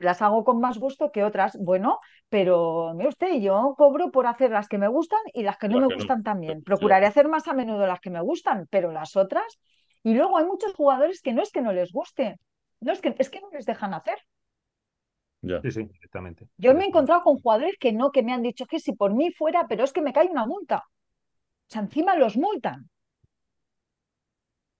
las hago con más gusto que otras, bueno, pero mire usted, yo cobro por hacer las que me gustan y las que no me gustan también. Procuraré hacer más a menudo las que me gustan, pero las otras. Y luego hay muchos jugadores que no es que no les guste, no es que, es que no les dejan hacer. Sí, sí, exactamente. Yo me he encontrado con jugadores que no, que me han dicho que si por mí fuera, pero es que me cae una multa. O sea, encima los multan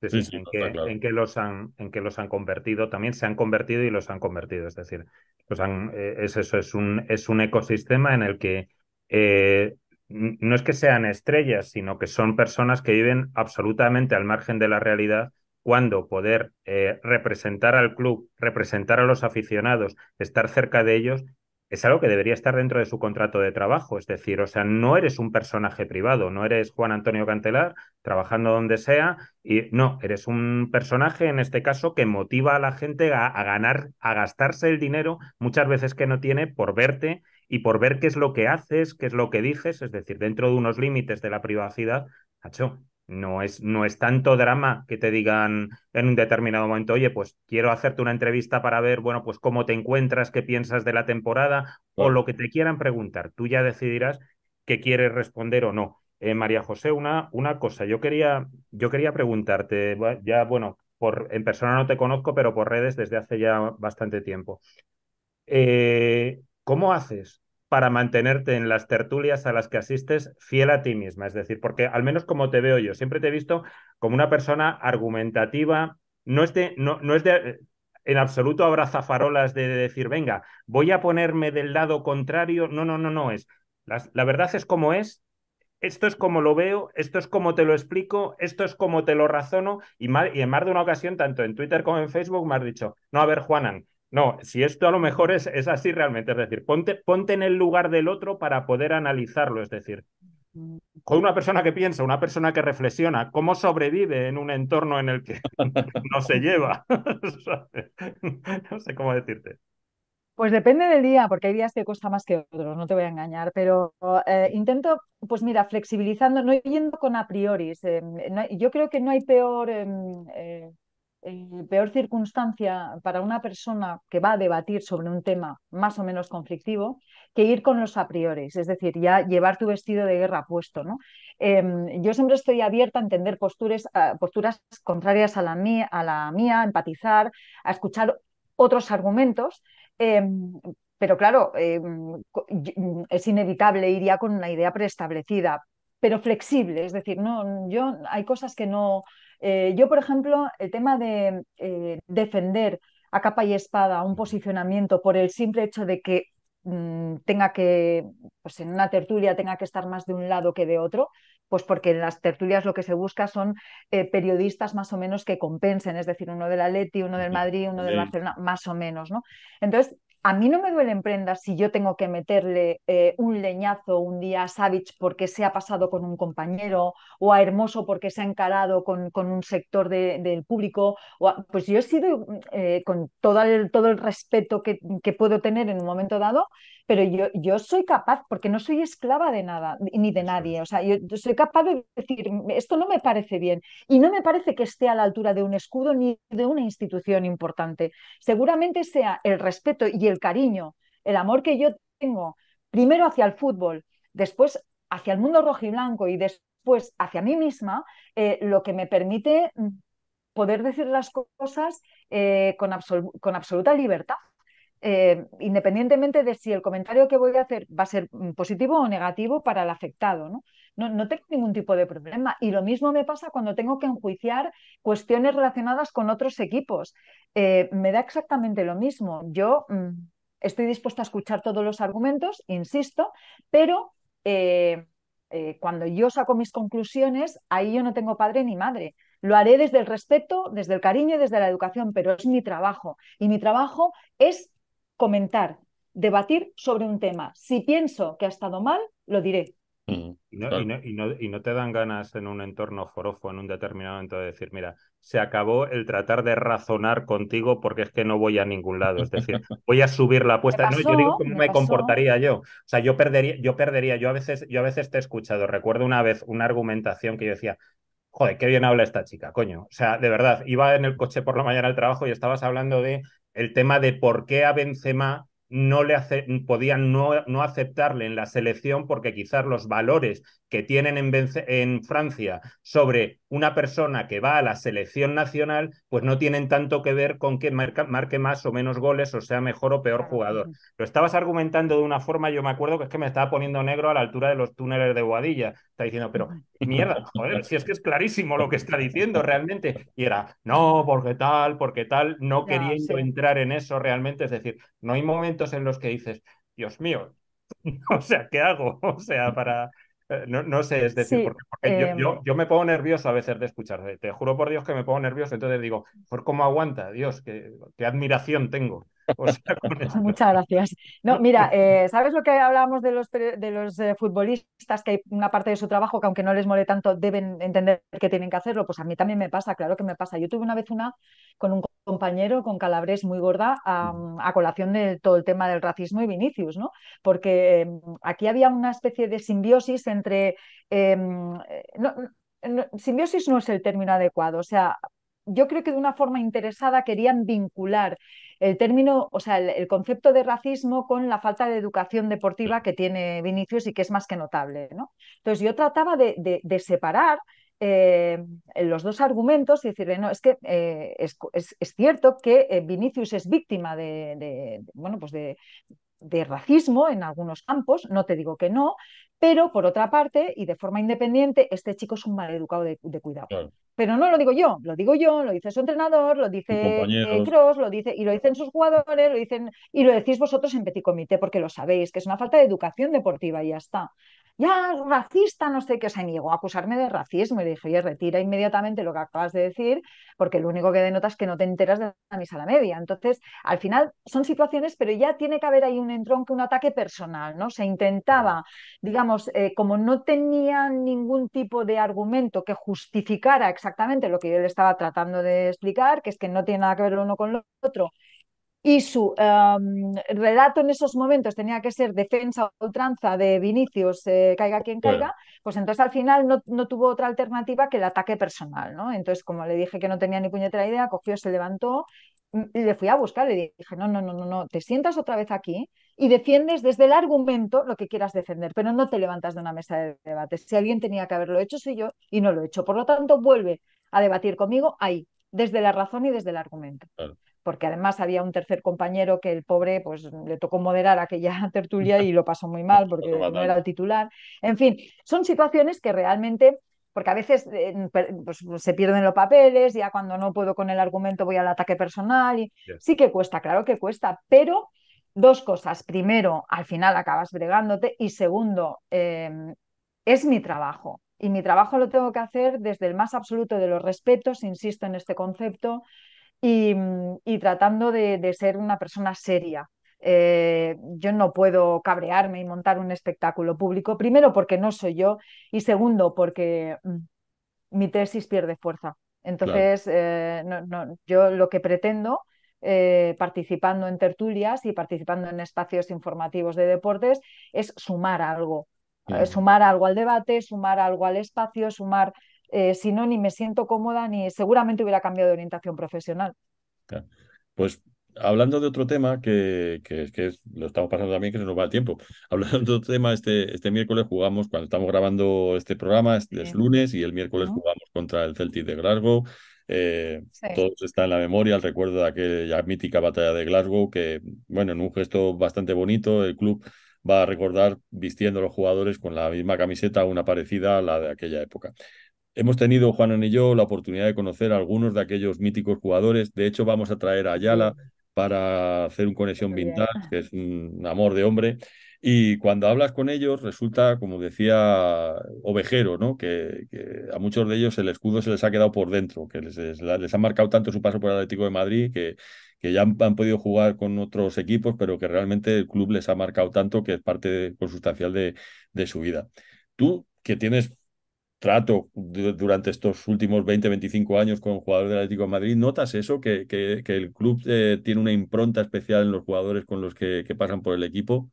en, que, los han, en que los han convertido, también se han convertido y los han convertido. Es decir, eh, es eso, es un, es un ecosistema en el que eh, no es que sean estrellas, sino que son personas que viven absolutamente al margen de la realidad cuando poder eh, representar al club, representar a los aficionados, estar cerca de ellos, es algo que debería estar dentro de su contrato de trabajo, es decir, o sea, no eres un personaje privado, no eres Juan Antonio Cantelar trabajando donde sea, y no, eres un personaje en este caso que motiva a la gente a, ganar, a gastarse el dinero muchas veces que no tiene por verte y por ver qué es lo que haces, qué es lo que dices, es decir, dentro de unos límites de la privacidad, Hacho, no es, no es tanto drama que te digan en un determinado momento, oye, pues quiero hacerte una entrevista para ver, bueno, pues cómo te encuentras, qué piensas de la temporada o lo que te quieran preguntar. Tú ya decidirás qué quieres responder o no. Eh, María José, una, una cosa, yo quería, yo quería preguntarte, ya bueno, por, en persona no te conozco, pero por redes desde hace ya bastante tiempo. Eh, ¿Cómo haces para mantenerte en las tertulias a las que asistes fiel a ti misma. Es decir, porque al menos como te veo yo, siempre te he visto como una persona argumentativa, no es de, no, no es de eh, en absoluto abrazafarolas de, de decir, venga, voy a ponerme del lado contrario. No, no, no, no es. la, verdad es como es, esto es como lo veo, esto es como te lo explico, esto es como te lo razono. Y, y, en más de una ocasión, tanto en Twitter como en Facebook, me has dicho, no, a ver, Juanan, no, si esto a lo mejor es, es así realmente, es decir, ponte, en el lugar del otro para poder analizarlo, es decir, con una persona que piensa, una persona que reflexiona, cómo sobrevive en un entorno en el que no se lleva. no sé cómo decirte. Pues depende del día, porque hay días que cuesta más que otros, no te voy a engañar, pero eh, intento, pues mira, flexibilizando, no yendo con a priori. yo creo que no hay peor em, eh, eh, peor circunstancia para una persona que va a debatir sobre un tema más o menos conflictivo que ir con los a priori, es decir, ya llevar tu vestido de guerra puesto. ¿no? Em, yo siempre estoy abierta a entender posturas contrarias a la, mía, a la mía, empatizar, a escuchar otros argumentos. Em, pero claro, em, es inevitable ir ya con una idea preestablecida pero flexible, es decir, no, yo hay cosas que no. Eh, yo, por ejemplo, el tema de eh, defender a capa y espada un posicionamiento por el simple hecho de que mm, tenga que, pues en una tertulia tenga que estar más de un lado que de otro, pues porque en las tertulias lo que se busca son eh, periodistas más o menos que compensen, es decir, uno del Atleti, uno del Madrid, uno del Barcelona, más o menos, ¿no? Entonces, a mí no me duele prendas si yo tengo que meterle eh, un leñazo un día a Savage porque se ha pasado con un compañero o a Hermoso porque se ha encarado con, un sector del público. O pues yo he sido, eh, con todo el, todo el respeto que, que, puedo tener en un momento dado, pero yo, soy capaz, porque no soy esclava de nada, ni de nadie, o sea, yo, soy capaz de decir, esto no me parece bien, y no me parece que esté a la altura de un escudo ni de una institución importante. Seguramente sea el respeto y el cariño, el amor que yo tengo, primero hacia el fútbol, después hacia el mundo rojo y blanco, y después hacia mí misma, eh, lo que me permite mm, poder decir las cosas eh, con, con absoluta libertad. Eh, independientemente de si el comentario que voy a hacer va a ser mm, positivo o negativo para el afectado, ¿no? tengo ningún tipo de problema. Y lo mismo me pasa cuando tengo que enjuiciar cuestiones relacionadas con otros equipos. Eh, me da exactamente lo mismo. Yo mm, estoy dispuesta a escuchar todos los argumentos, insisto, pero eh, cuando yo saco mis conclusiones, ahí yo no tengo padre ni madre. Lo haré desde el respeto, desde el cariño y desde la educación, pero es mi trabajo. Y mi trabajo es comentar, debatir sobre un tema. Si pienso que ha estado mal, lo diré. Mm, y, no, te dan ganas en un entorno forofo, en un determinado momento de decir, mira, se acabó el tratar de razonar contigo porque es que no voy a ningún lado. Es decir, voy a subir la apuesta. yo digo cómo me, comportaría yo. O sea, yo perdería, yo perdería, yo a veces, yo a veces te he escuchado. Recuerdo una vez una argumentación que yo decía, joder, qué bien habla esta chica, coño. O sea, de verdad, iba en el coche por la mañana al trabajo y estabas hablando de el tema de por qué a Benzema no le podían no, no, aceptarle en la selección porque quizás los valores que tienen en, en, Francia sobre una persona que va a la selección nacional, pues no tienen tanto que ver con que marque más o menos goles o sea mejor o peor jugador. Lo estabas argumentando de una forma, yo me acuerdo que es que me estaba poniendo negro a la altura de los túneles de Guadilla Está diciendo, pero mierda, joder, si es que es clarísimo lo que está diciendo realmente. Y era, no, porque tal, porque tal, no, queriendo entrar en eso realmente. Es decir, no hay momento en los que dices, Dios mío, o sea, ¿qué hago? O sea, para... Eh, no, sé, es decir, porque, yo, em. yo, me pongo nervioso a veces de escucharte, te juro por Dios que me pongo nervioso, entonces digo, ¿por cómo aguanta? Dios, qué, qué admiración tengo. Muchas gracias. No, mira, eh, ¿sabes lo que hablábamos de los, de los eh, futbolistas? Que hay una parte de su trabajo que aunque no les mole tanto, deben entender que tienen que hacerlo. Pues a mí también me pasa, claro que me pasa. Yo tuve una vez una con un compañero, con Calabres muy gorda, a, mm. colación de todo el tema del racismo y Vinicius, ¿no? Porque em, aquí había una especie de simbiosis entre... Em, eh, simbiosis no es el término adecuado, o sea, yo creo que de una forma interesada querían vincular el término, o sea, el, concepto de racismo con la falta de educación deportiva que tiene Vinicius y que es más que notable. ¿no? Entonces yo trataba de, separar eh, los dos argumentos y decirle, no, es que eh, es, cierto que eh, Vinicius es víctima de bueno, pues de, de racismo en algunos campos, no te digo que no, pero por otra parte y de forma independiente, este chico es un maleducado de, de cuidado. Pero no lo digo yo, lo digo yo, lo dice su entrenador, lo dice otros eh, lo dice, y lo dicen sus jugadores, lo dicen, y lo decís vosotros en Petit Comité, porque lo sabéis, que es una falta de educación deportiva y ya está. Ya, racista, no sé qué, o sea, llegó a acusarme de racismo y le dije, oye, retira inmediatamente lo que acabas de decir, porque lo único que denota es que no te enteras de la misa a la media. Entonces, al final son situaciones, pero ya tiene que haber ahí un entró entronque, un ataque personal, ¿no? Se intentaba, digamos, eh, como no tenía ningún tipo de argumento que justificara exactamente lo que yo le estaba tratando de explicar, que es que no tiene nada que ver lo uno con lo otro, y su em, relato en esos momentos tenía que ser defensa o ultranza de Vinicius, eh, caiga quien caiga, pues entonces al final no, no, tuvo otra alternativa que el ataque personal, ¿no? Entonces, como le dije que no tenía ni puñetera idea, cogió, se levantó le fui a buscar, le dije, no, no, no, no, no, te sientas otra vez aquí y defiendes desde el argumento lo que quieras defender, pero no te levantas de una mesa de debate. Si alguien tenía que haberlo hecho, soy yo y no lo he hecho. Por lo tanto, vuelve a debatir conmigo ahí, desde la razón y desde el argumento. Porque además había un tercer compañero que el pobre pues le tocó moderar aquella tertulia y lo pasó muy mal porque no era el titular. En fin, son situaciones que realmente porque a veces eh, pues, pues, se pierden los papeles, ya cuando no puedo con el argumento voy al ataque personal. Y... Sí que cuesta, claro que cuesta, pero dos cosas. Primero, al final acabas bregándote y segundo, em, es mi trabajo. Y mi trabajo lo tengo que hacer desde el más absoluto de los respetos, insisto en este concepto, y, mm, tratando de ser una persona seria, eh, yo no puedo cabrearme y montar un espectáculo público, primero porque no soy yo y segundo porque mm, mi tesis pierde fuerza. Entonces, eh, yo lo que pretendo, eh, participando en tertulias y participando en espacios informativos de deportes, es sumar algo. sumar algo al debate, sumar algo al espacio, sumar, si no, ni me siento cómoda, ni seguramente hubiera cambiado de orientación profesional. Pues hablando de otro tema que, que, lo estamos pasando también, que se nos va el tiempo. Hablando de otro tema, este, este miércoles jugamos, cuando estamos grabando este programa, es, es lunes y el miércoles jugamos contra el Celtic de Glasgow. Eh, Todo está en la memoria el recuerdo de aquella mítica batalla de Glasgow, que, bueno, en un gesto bastante bonito, el club va a recordar vistiendo a los jugadores con la misma camiseta, una parecida a la de aquella época. Hemos tenido, Juan y yo, la oportunidad de conocer a algunos de aquellos míticos jugadores. De hecho, vamos a traer a Ayala, para hacer un conexión vintage, que es un amor de hombre. Y cuando hablas con ellos, resulta, como decía Ovejero, ¿no? que, a muchos de ellos el escudo se les ha quedado por dentro, que les, les, ha marcado tanto su paso por el Atlético de Madrid que, que ya han, podido jugar con otros equipos, pero que realmente el club les ha marcado tanto que es parte consustancial de, de su vida. Tú, que tienes trato durante estos últimos 20, 25 años con jugadores del Atlético de Madrid, ¿notas eso? ¿Que, el club eh, tiene una impronta especial en los jugadores con los que, pasan por el equipo?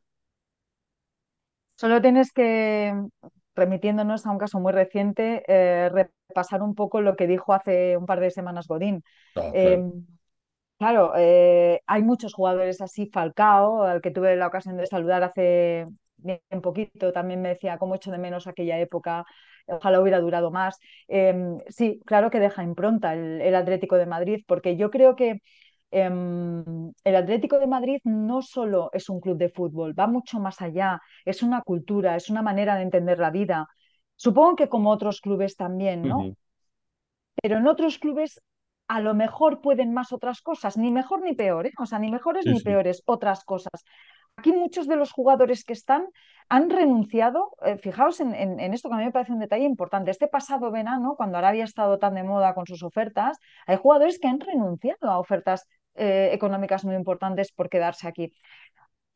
Solo tienes que, remitiéndonos a un caso muy reciente, eh, repasar un poco lo que dijo hace un par de semanas Godín. Ah, em, claro. Eh, hay muchos jugadores así, Falcao, al que tuve la ocasión de saludar hace bien poquito, también me decía cómo echo de menos aquella época ojalá hubiera durado más. Em, sí, claro que deja impronta el, Atlético de Madrid, porque yo creo que em, el Atlético de Madrid no solo es un club de fútbol, va mucho más allá, es una cultura, es una manera de entender la vida. Supongo que como otros clubes también, ¿no? Pero en otros clubes a lo mejor pueden más otras cosas, ni mejor ni peor, ¿eh? o sea, ni mejores ni peores, otras cosas. Aquí muchos de los jugadores que están han renunciado, eh, fijaos en, esto que a mí me parece un detalle importante, este pasado verano, cuando Arabia ha estado tan de moda con sus ofertas, hay jugadores que han renunciado a ofertas eh, económicas muy importantes por quedarse aquí.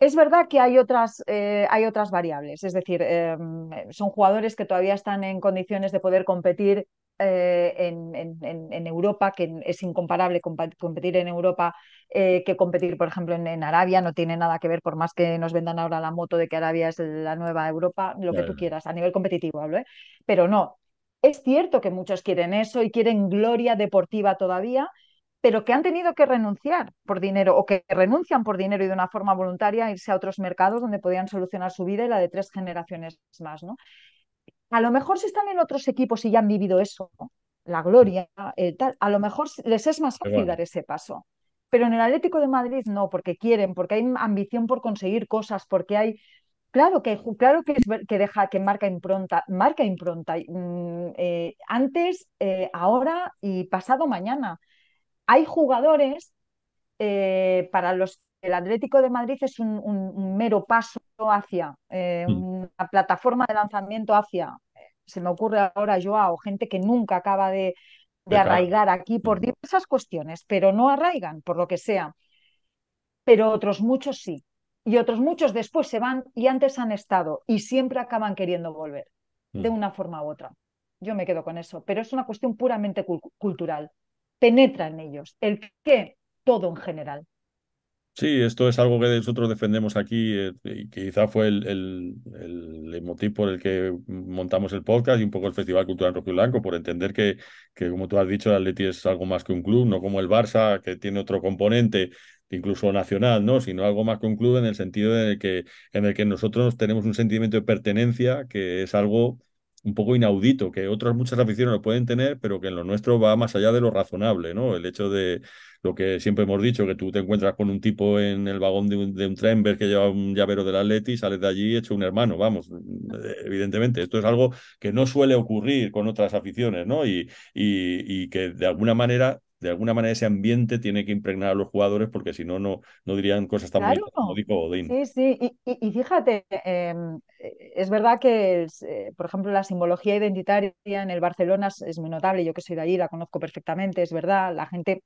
Es verdad que hay otras, eh, hay otras variables, es decir, em, son jugadores que todavía están en condiciones de poder competir eh, en, Europa, que es incomparable competir en Europa eh, que competir, por ejemplo, en, Arabia, no tiene nada que ver, por más que nos vendan ahora la moto de que Arabia es la nueva Europa, lo que tú quieras, a nivel competitivo hablo, ¿eh? pero no. Es cierto que muchos quieren eso y quieren gloria deportiva todavía, pero que han tenido que renunciar por dinero o que renuncian por dinero y de una forma voluntaria irse a otros mercados donde podían solucionar su vida y la de tres generaciones más. ¿no? A lo mejor si están en otros equipos y ya han vivido eso, la gloria, eh, a lo mejor les es más fácil dar ese paso. Pero en el Atlético de Madrid no, porque quieren, porque hay ambición por conseguir cosas, porque hay Claro que, claro que, que deja, que marca impronta, marca impronta mm, eh, antes, eh, ahora y pasado mañana. Hay jugadores para los el Atlético de Madrid es un, mero paso hacia, eh, mm. una plataforma de lanzamiento hacia, se me ocurre ahora Joao, gente que nunca acaba de, de arraigar aquí por mm. diversas cuestiones, pero no arraigan, por lo que sea. Pero otros muchos sí. Y otros muchos después se van y antes han estado y siempre acaban queriendo volver, de mm. una forma u otra. Yo me quedo con eso, pero es una cuestión puramente cultural. Penetra en ellos. El qué, todo en general. Sí, esto es algo que nosotros defendemos aquí eh, y quizá fue el, motivo por el que montamos el podcast y un poco el Festival Cultural Rojo Blanco, por entender que, que, como tú has dicho, el Atleti es algo más que un club, no como el Barça, que tiene otro componente, incluso nacional, ¿no? Sino algo más que un club en el sentido en el que, en el que nosotros tenemos un sentimiento de pertenencia que es algo un poco inaudito, que otras muchas aficiones lo pueden tener, pero que en lo nuestro va más allá de lo razonable, ¿no? El hecho de lo que siempre hemos dicho, que tú te encuentras con un tipo en el vagón de un, tren, ver que lleva un llavero del Atleti, sales de allí hecho un hermano, vamos, evidentemente. Esto es algo que no suele ocurrir con otras aficiones, ¿no? Y, y, que de alguna manera... De alguna manera ese ambiente tiene que impregnar a los jugadores porque si no, no, no dirían cosas tan claro. bonitas como dijo Sí, sí, y, fíjate, em, es verdad que, eh, por ejemplo, la simbología identitaria en el Barcelona es, es muy notable, yo que soy de allí la conozco perfectamente, es verdad, la gente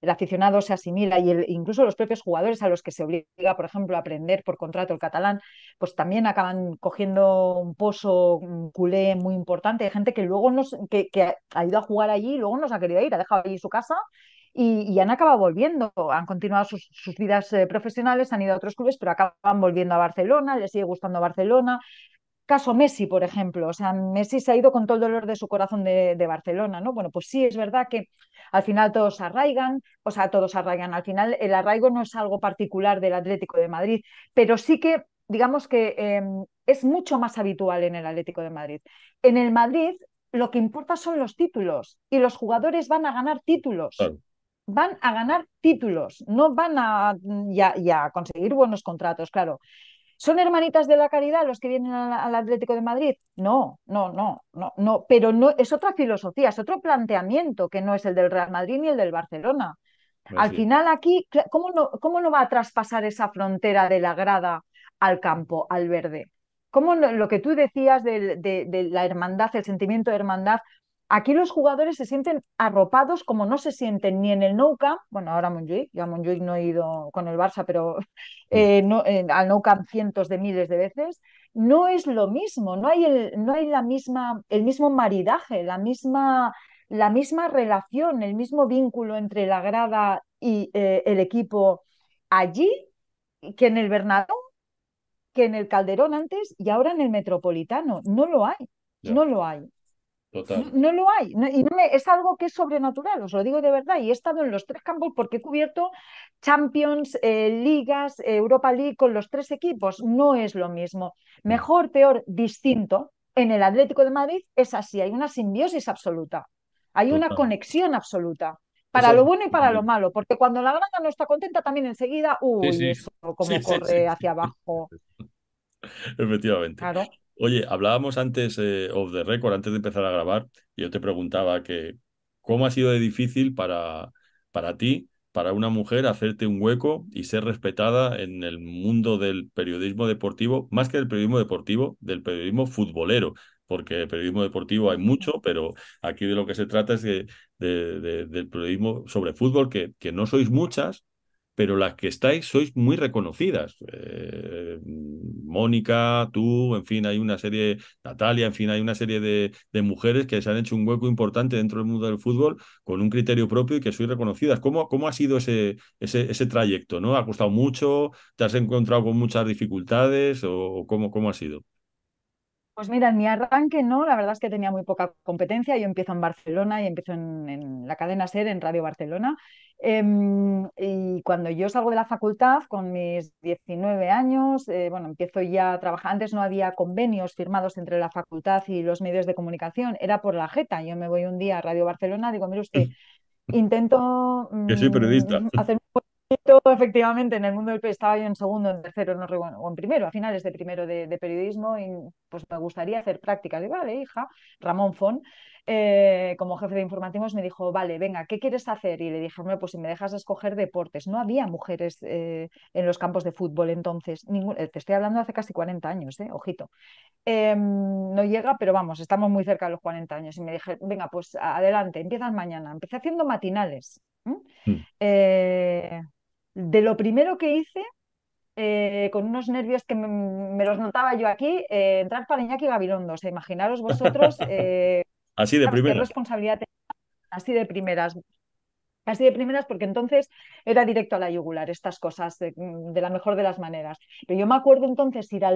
el aficionado se asimila y el, incluso los propios jugadores a los que se obliga, por ejemplo, a aprender por contrato el catalán, pues también acaban cogiendo un pozo culé muy importante de gente que luego nos, que, ha ido a jugar allí, luego nos ha querido ir, ha dejado allí su casa y, han acabado volviendo, han continuado sus, vidas eh, profesionales, han ido a otros clubes, pero acaban volviendo a Barcelona, les sigue gustando Barcelona, caso Messi, por ejemplo. O sea, Messi se ha ido con todo el dolor de su corazón de, Barcelona, ¿no? Bueno, pues sí, es verdad que al final todos arraigan, o sea, todos arraigan. Al final el arraigo no es algo particular del Atlético de Madrid, pero sí que, digamos que em, es mucho más habitual en el Atlético de Madrid. En el Madrid lo que importa son los títulos y los jugadores van a ganar títulos. Van a ganar títulos, no van a, a conseguir buenos contratos, claro. ¿Son hermanitas de la caridad los que vienen al, Atlético de Madrid? No, no, no, no, no, pero no, es otra filosofía, es otro planteamiento que no es el del Real Madrid ni el del Barcelona. Pues al final aquí, ¿cómo no, ¿cómo va a traspasar esa frontera de la grada al campo, al verde? ¿Cómo lo que tú decías de, la hermandad, el sentimiento de hermandad, Aquí los jugadores se sienten arropados como no se sienten ni en el Nou Camp, bueno, ahora Montjuic, yo a no he ido con el Barça, pero mm. eh, no, eh, al Nou Camp cientos de miles de veces, no es lo mismo, no hay, el, no hay la misma, el mismo maridaje, la misma, la misma relación, el mismo vínculo entre la grada y eh, el equipo allí que en el Bernabéu, que en el Calderón antes y ahora en el Metropolitano, no lo hay, no lo hay. No, lo hay. es algo que es sobrenatural, os lo digo de verdad. Y he estado en los tres campos porque he cubierto Champions, eh, Ligas, Europa League con los tres equipos. No es lo mismo. Mm. Mejor, peor, distinto. En el Atlético de Madrid es así. Hay una simbiosis absoluta. Hay una conexión absoluta. Para lo bueno y para lo mm. malo. Porque cuando la granja no está contenta, también enseguida, uy, como corre hacia abajo. Efectivamente. Claro. Oye, hablábamos antes eh, of the record, antes de empezar a grabar, y yo te preguntaba que cómo ha sido de difícil para, para ti, para una mujer, hacerte un hueco y ser respetada en el mundo del periodismo deportivo, más que del periodismo deportivo, del periodismo futbolero, porque el periodismo deportivo hay mucho, pero aquí de lo que se trata es de, del periodismo sobre fútbol, que, que no sois muchas, pero las que estáis sois muy reconocidas. Eh, Mónica, tú, en fin, hay una serie, Natalia, en fin, hay una serie de, mujeres que se han hecho un hueco importante dentro del mundo del fútbol con un criterio propio y que sois reconocidas. ¿Cómo, cómo ha sido ese, ese, trayecto? ¿no? ¿Ha costado mucho? ¿Te has encontrado con muchas dificultades? ¿O cómo, cómo ha sido? Pues mira, en mi arranque no, la verdad es que tenía muy poca competencia. Yo empiezo en Barcelona y empiezo en, la cadena SER, en Radio Barcelona. Em, y cuando yo salgo de la facultad, con mis 19 años, eh, bueno, empiezo ya a trabajar. Antes no había convenios firmados entre la facultad y los medios de comunicación, era por la jeta. Yo me voy un día a Radio Barcelona, digo, mira usted, intento... soy periodista. Mm, hacer un todo, efectivamente, en el mundo del estaba yo en segundo, en tercero, o en primero, a finales de primero de, periodismo, y pues me gustaría hacer prácticas. Y vale, hija, Ramón Fon, eh, como jefe de informativos, me dijo, vale, venga, ¿qué quieres hacer? Y le dije, bueno, pues si me dejas escoger deportes. No había mujeres eh, en los campos de fútbol entonces, eh, te estoy hablando hace casi 40 años, eh, ojito. Em, no llega, pero vamos, estamos muy cerca de los 40 años. Y me dije, venga, pues adelante, empiezas mañana. Empecé haciendo matinales de lo primero que hice, eh, con unos nervios que me, los notaba yo aquí, eh, entrar para Iñaki Gabilondo. O imaginaros vosotros. Eh, Así de responsabilidad Así de primeras. Así de primeras, porque entonces era directo a la yugular estas cosas de, mm, la mejor de las maneras. Pero yo me acuerdo entonces ir a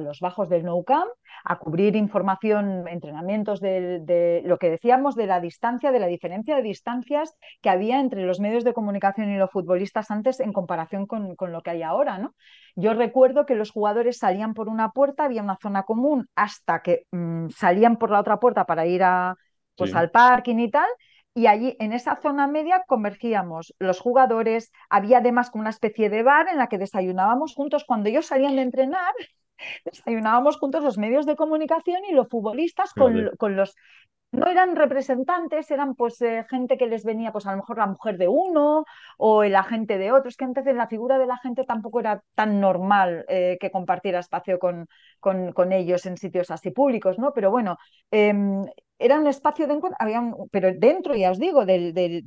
los bajos del No Camp a cubrir información, entrenamientos de, lo que decíamos de la distancia, de la diferencia de distancias que había entre los medios de comunicación y los futbolistas antes en comparación con, lo que hay ahora. Yo recuerdo que los jugadores salían por una puerta, había una zona común, hasta que mm, salían por la otra puerta para ir a, pues, al parking y tal y allí en esa zona media convergíamos los jugadores, había además como una especie de bar en la que desayunábamos juntos cuando ellos salían de entrenar, desayunábamos juntos los medios de comunicación y los futbolistas con, los... No eran representantes, eran pues eh, gente que les venía pues a lo mejor la mujer de uno o el agente de otros que entonces la figura de la gente tampoco era tan normal eh, que compartiera espacio con, ellos en sitios así públicos, ¿no? Pero bueno, em, era un espacio de encuentro, pero dentro, ya os digo, del, del,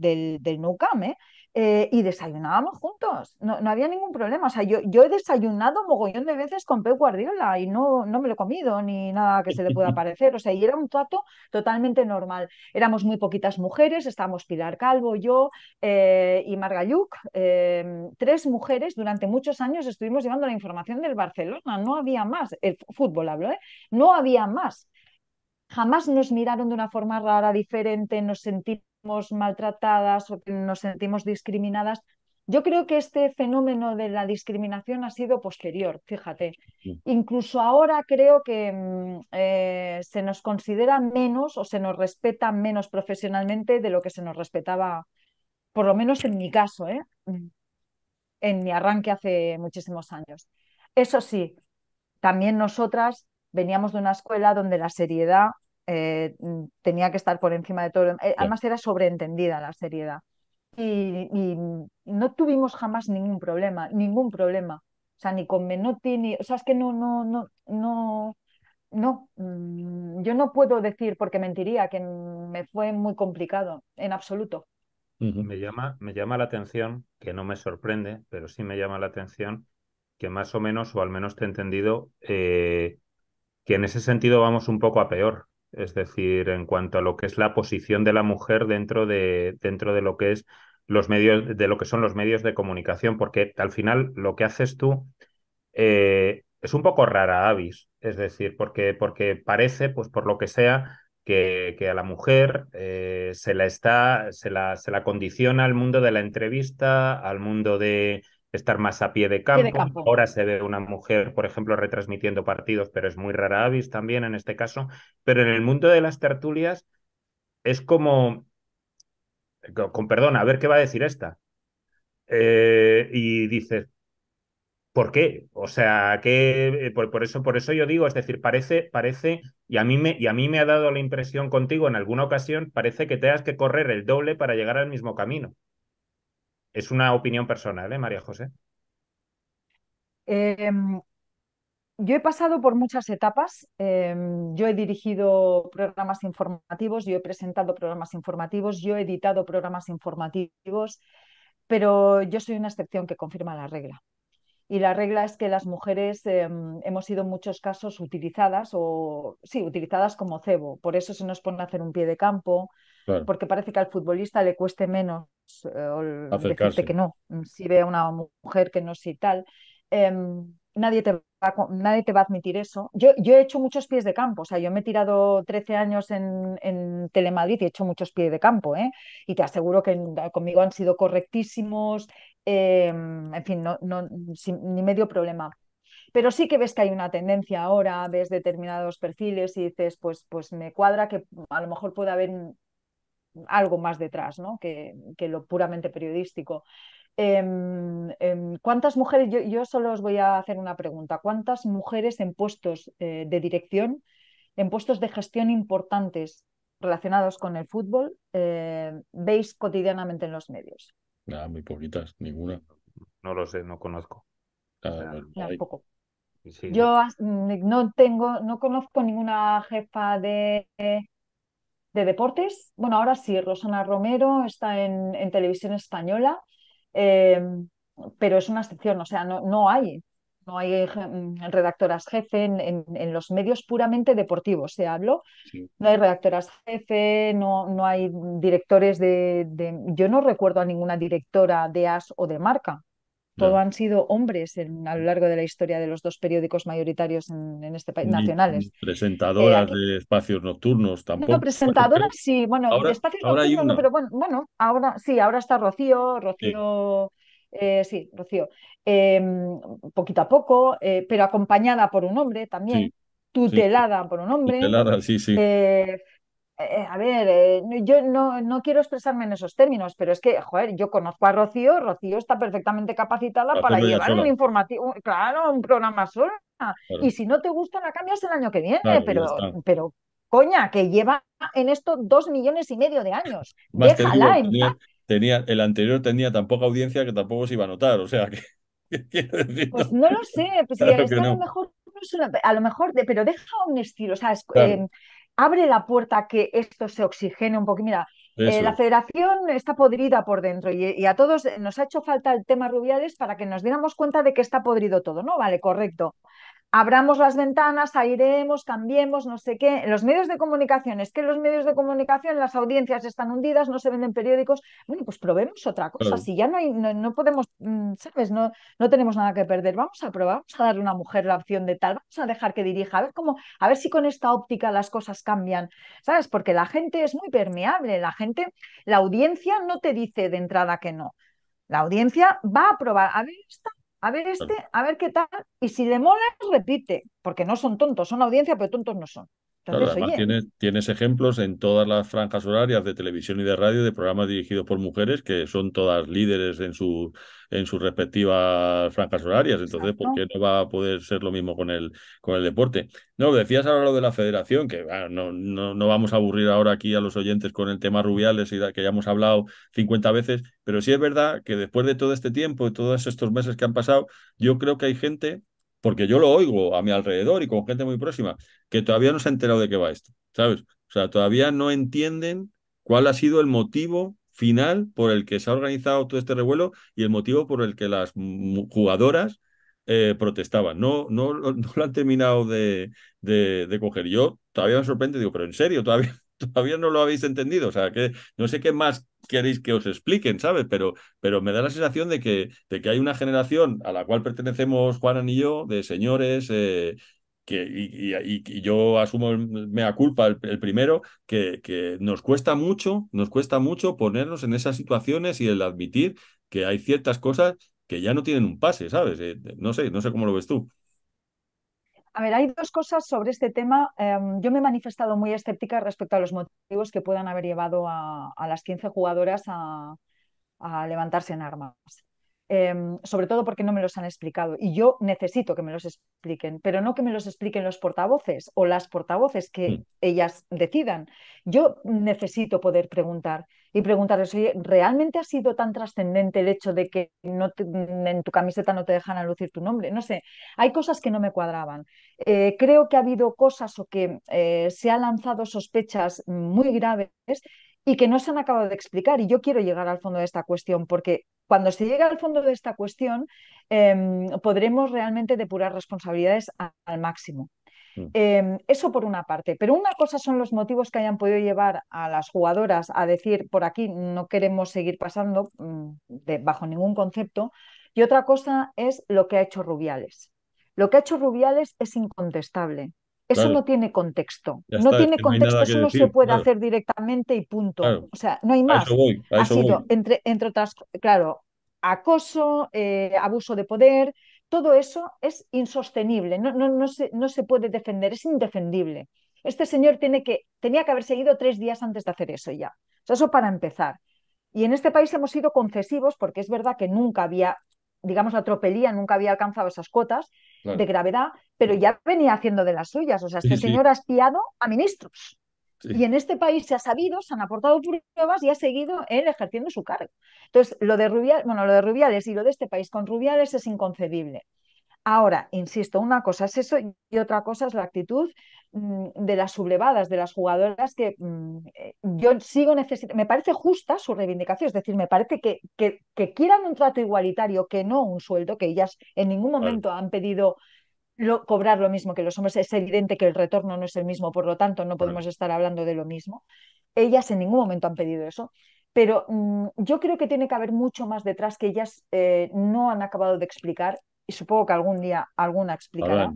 no ¿eh? Eh, y desayunábamos juntos, no, había ningún problema. O sea, yo, yo he desayunado mogollón de veces con Pep Guardiola y no, no me lo he comido ni nada que se le pueda parecer. O sea, y era un trato totalmente normal. Éramos muy poquitas mujeres, estábamos Pilar Calvo, yo eh, y Margalluc, em, tres mujeres. Durante muchos años estuvimos llevando la información del Barcelona, no había más, el fútbol hablo, no había más jamás nos miraron de una forma rara, diferente, nos sentimos maltratadas o nos sentimos discriminadas. Yo creo que este fenómeno de la discriminación ha sido posterior, fíjate. Incluso ahora creo que mm, eh, se nos considera menos o se nos respeta menos profesionalmente de lo que se nos respetaba, por lo menos en mi caso, ¿eh? en mi arranque hace muchísimos años. Eso sí, también nosotras veníamos de una escuela donde la seriedad eh, tenía que estar por encima de todo. Eh, además era sobreentendida la seriedad. Y, no tuvimos jamás ningún problema, ningún problema. O sea, ni con Menotti, ni... O sea, es que no, no, no, no, no. Mm, yo no puedo decir, porque mentiría, que me fue muy complicado, en absoluto. Me llama, me llama la atención, que no me sorprende, pero sí me llama la atención que más o menos, o al menos te he entendido, eh, que en ese sentido vamos un poco a peor. Es decir, en cuanto a lo que es la posición de la mujer dentro de, dentro de lo que es los medios, de lo que son los medios de comunicación, porque al final lo que haces tú eh, es un poco rara avis, es decir, porque, porque parece, pues por lo que sea, que, a la mujer eh, se la está, se la, se la condiciona al mundo de la entrevista, al mundo de, estar más a pie de, campo. Ahora se ve una mujer, por ejemplo, retransmitiendo partidos, pero es muy rara avis también en este caso. Pero en el mundo de las tertulias es como, con perdón, a ver qué va a decir esta. Eh, y dices, ¿Por qué? O sea, que eh, por, eso, por eso yo digo, es decir, parece, parece, y a mí me, y a mí me ha dado la impresión contigo en alguna ocasión, parece que te has que correr el doble para llegar al mismo camino. Es una opinión personal, ¿eh, María José? Em, yo he pasado por muchas etapas. Em, yo he dirigido programas informativos, yo he presentado programas informativos, yo he editado programas informativos, pero yo soy una excepción que confirma la regla. Y la regla es que las mujeres em, hemos sido en muchos casos utilizadas o sí, utilizadas como cebo. Por eso se nos pone a hacer un pie de campo, porque parece que al futbolista le cueste menos eh, decirte que no, mm, si ve a una mujer que no y tal. Em, nadie te, va, nadie te va a admitir eso. Yo, he hecho muchos pies de campo, o sea, yo me he tirado 13 años en, Telemadrid y he hecho muchos pies de campo, ¿eh? y te aseguro que conmigo han sido correctísimos, em, en fin, ni medio problema. Pero sí que ves que hay una tendencia ahora, ves determinados perfiles y dices, pues, pues me cuadra que a lo mejor pueda haber algo más detrás ¿no? que, lo puramente periodístico. Em, em, ¿Cuántas mujeres, yo, solo os voy a hacer una pregunta, ¿cuántas mujeres en puestos eh, de dirección, en puestos de gestión importantes relacionados con el fútbol, eh, veis cotidianamente en los medios? Nada, ah, muy poquitas, ninguna. No lo sé, no conozco. Ah, yo no tengo, no conozco ninguna jefa de de deportes, bueno, ahora sí, Rosana Romero está en, televisión española, eh, pero es una excepción, o sea, no, no hay, no hay mm, redactoras jefe en, los medios puramente deportivos, se habló, no hay redactoras jefe, no, no hay directores de, Yo no recuerdo a ninguna directora de AS o de marca, todo han sido hombres a lo largo de la historia de los dos periódicos mayoritarios en, este país, nacionales. Eh, presentadoras de espacios nocturnos tampoco. No, presentadoras sí, bueno, espacios nocturnos, pero bueno, bueno, ahora sí, ahora está Rocío, Rocío. Sí. Rocío, eh, em, poquito a poco, eh, pero acompañada por un hombre también, tutelada por un hombre. Tutelada, sí, sí. Eh, a ver, eh, yo no, quiero expresarme en esos términos, pero es que, joder, yo conozco a Rocío, Rocío está perfectamente capacitada para llevar un informativo, claro, un programa solo Y si no te gusta, la cambias el año que viene, pero, pero coña, que lleva en esto dos millones y medio de años. Déjala tenía, el anterior tenía tan poca audiencia que tampoco se iba a notar, o sea que. Pues no lo sé, a, lo mejor a pero deja un estilo, o sea, es, em, abre la puerta a que esto se oxigene un poco. Mira, eh, la federación está podrida por dentro y, y, a todos nos ha hecho falta el tema Rubiales para que nos diéramos cuenta de que está podrido todo, ¿no? Vale, correcto abramos las ventanas, airemos, cambiemos, no sé qué. Los medios de comunicación, es que los medios de comunicación, las audiencias están hundidas, no se venden periódicos. Bueno, pues probemos otra cosa. Si ya no, no, podemos, mm, ¿sabes? No, no tenemos nada que perder. Vamos a probar, vamos a darle a una mujer la opción de tal, vamos a dejar que dirija, a ver cómo, a ver si con esta óptica las cosas cambian, ¿sabes? Porque la gente es muy permeable, la gente, la audiencia no te dice de entrada que no. La audiencia va a probar, a ver, está a ver este, a ver qué tal, y si le mola, repite, porque no son tontos, son audiencia, pero tontos no son claro, además tienes, ejemplos en todas las franjas horarias de televisión y de radio de programas dirigidos por mujeres que son todas líderes en, su, en sus respectivas franjas horarias. Entonces, ¿por qué no va a poder ser lo mismo con el, con el deporte? No, decías ahora lo de la federación, que no, no, vamos a aburrir ahora aquí a los oyentes con el tema Rubiales y que ya hemos hablado 50 veces, pero sí es verdad que después de todo este tiempo y todos estos meses que han pasado, yo creo que hay gente porque yo lo oigo a mi alrededor y con gente muy próxima, que todavía no se ha enterado de qué va esto, ¿sabes? O sea, todavía no entienden cuál ha sido el motivo final por el que se ha organizado todo este revuelo y el motivo por el que las jugadoras eh, protestaban. No, no, no lo han terminado de, coger. Yo todavía me sorprende, digo, pero en serio, todavía, todavía no lo habéis entendido. O sea, que no sé qué más queréis que os expliquen, ¿sabes? Pero, pero me da la sensación de que, de que hay una generación a la cual pertenecemos Juanan y yo, de señores, eh, que, y, yo asumo mea culpa el, primero, que, que, nos cuesta mucho, nos cuesta mucho ponernos en esas situaciones y el admitir que hay ciertas cosas que ya no tienen un pase, ¿sabes? Eh, no sé, no sé cómo lo ves tú. A ver, hay dos cosas sobre este tema. Em, yo me he manifestado muy escéptica respecto a los motivos que puedan haber llevado a, las 15 jugadoras a, levantarse en armas. Em, sobre todo porque no me los han explicado y yo necesito que me los expliquen, pero no que me los expliquen los portavoces o las portavoces que mm. ellas decidan. Yo necesito poder preguntar y preguntarles, oye, ¿realmente ha sido tan trascendente el hecho de que no mm, en tu camiseta no te dejan a lucir tu nombre? No sé, hay cosas que no me cuadraban. Eh, creo que ha habido cosas o que eh, se han lanzado sospechas muy graves y que no se han acabado de explicar. Y yo quiero llegar al fondo de esta cuestión, porque cuando se llegue al fondo de esta cuestión, em, podremos realmente depurar responsabilidades al máximo. Mm. Em, eso por una parte, pero una cosa son los motivos que hayan podido llevar a las jugadoras a decir por aquí no queremos seguir pasando mm, bajo ningún concepto, y otra cosa es lo que ha hecho Rubiales. Lo que ha hecho Rubiales es incontestable. Eso no tiene contexto. no tiene contexto, eso no se puede hacer directamente y punto. O sea, no hay más. ha sido, entre, entre otras, claro, acoso, eh, abuso de poder, todo eso es insostenible, no, no, no, se, no se puede defender, es indefendible. Este señor tiene que, tenía que haber seguido tres días antes de hacer eso ya. eso para empezar. Y en este país hemos sido concesivos porque es verdad que nunca había, digamos, la tropelía nunca había alcanzado esas cuotas de gravedad, pero ya venía haciendo de las suyas. O sea, este señor ha espiado a ministros. Y en este país se ha sabido, se han aportado pruebas y ha seguido él ejerciendo su cargo. Entonces, lo de Rubiales, bueno, lo de Rubiales y lo de este país con Rubiales es inconcebible. Ahora, insisto, una cosa es eso y otra cosa es la actitud mm, de las sublevadas, de las jugadoras que mm, yo sigo necesitando. Me parece justa su reivindicación, es decir, me parece que, que, quieran un trato igualitario, que no un sueldo, que ellas en ningún momento han pedido cobrar lo mismo que los hombres. Es evidente que el retorno no es el mismo, por lo tanto, no podemos estar hablando de lo mismo. Ellas en ningún momento han pedido eso. Pero mm, yo creo que tiene que haber mucho más detrás que ellas eh, no han acabado de explicar y supongo que algún día alguna explicará.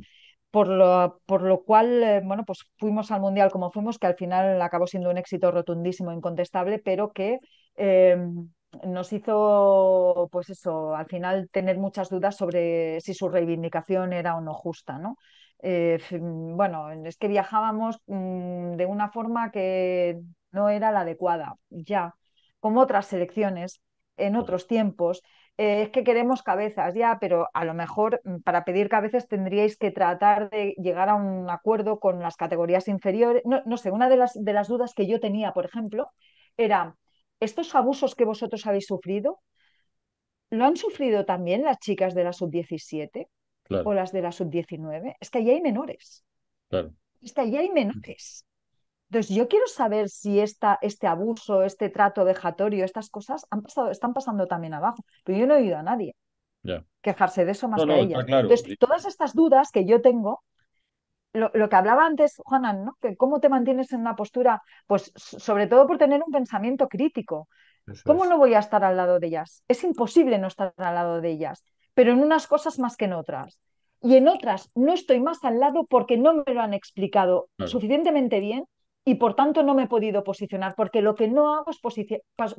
Por lo, por lo, cual, eh, bueno, pues fuimos al Mundial como fuimos, que al final acabó siendo un éxito rotundísimo, incontestable, pero que em, nos hizo, pues eso, al final tener muchas dudas sobre si su reivindicación era o no justa, ¿no? Eh, bueno, es que viajábamos mm, de una forma que no era la adecuada, ya, como otras selecciones en otros tiempos. Eh, es que queremos cabezas, ya, pero a lo mejor mm, para pedir cabezas tendríais que tratar de llegar a un acuerdo con las categorías inferiores. No, sé, una de las, de las dudas que yo tenía, por ejemplo, era estos abusos que vosotros habéis sufrido, ¿lo han sufrido también las chicas de la sub-17 o las de la sub-19? Es que allí hay menores. Claro. Es que allí hay menores. Entonces, yo quiero saber si esta, este abuso, este trato vejatorio, estas cosas han pasado, están pasando también abajo. Pero yo no he oído a nadie quejarse de eso más que ella. Entonces, todas estas dudas que yo tengo, lo, que hablaba antes, Juanan, ¿no? Que cómo te mantienes en una postura, pues sobre todo por tener un pensamiento crítico. ¿Cómo no voy a estar al lado de ellas? Es imposible no estar al lado de ellas, pero en unas cosas más que en otras. Y en otras no estoy más al lado porque no me lo han explicado suficientemente bien y por tanto no me he podido posicionar, porque lo que no hago es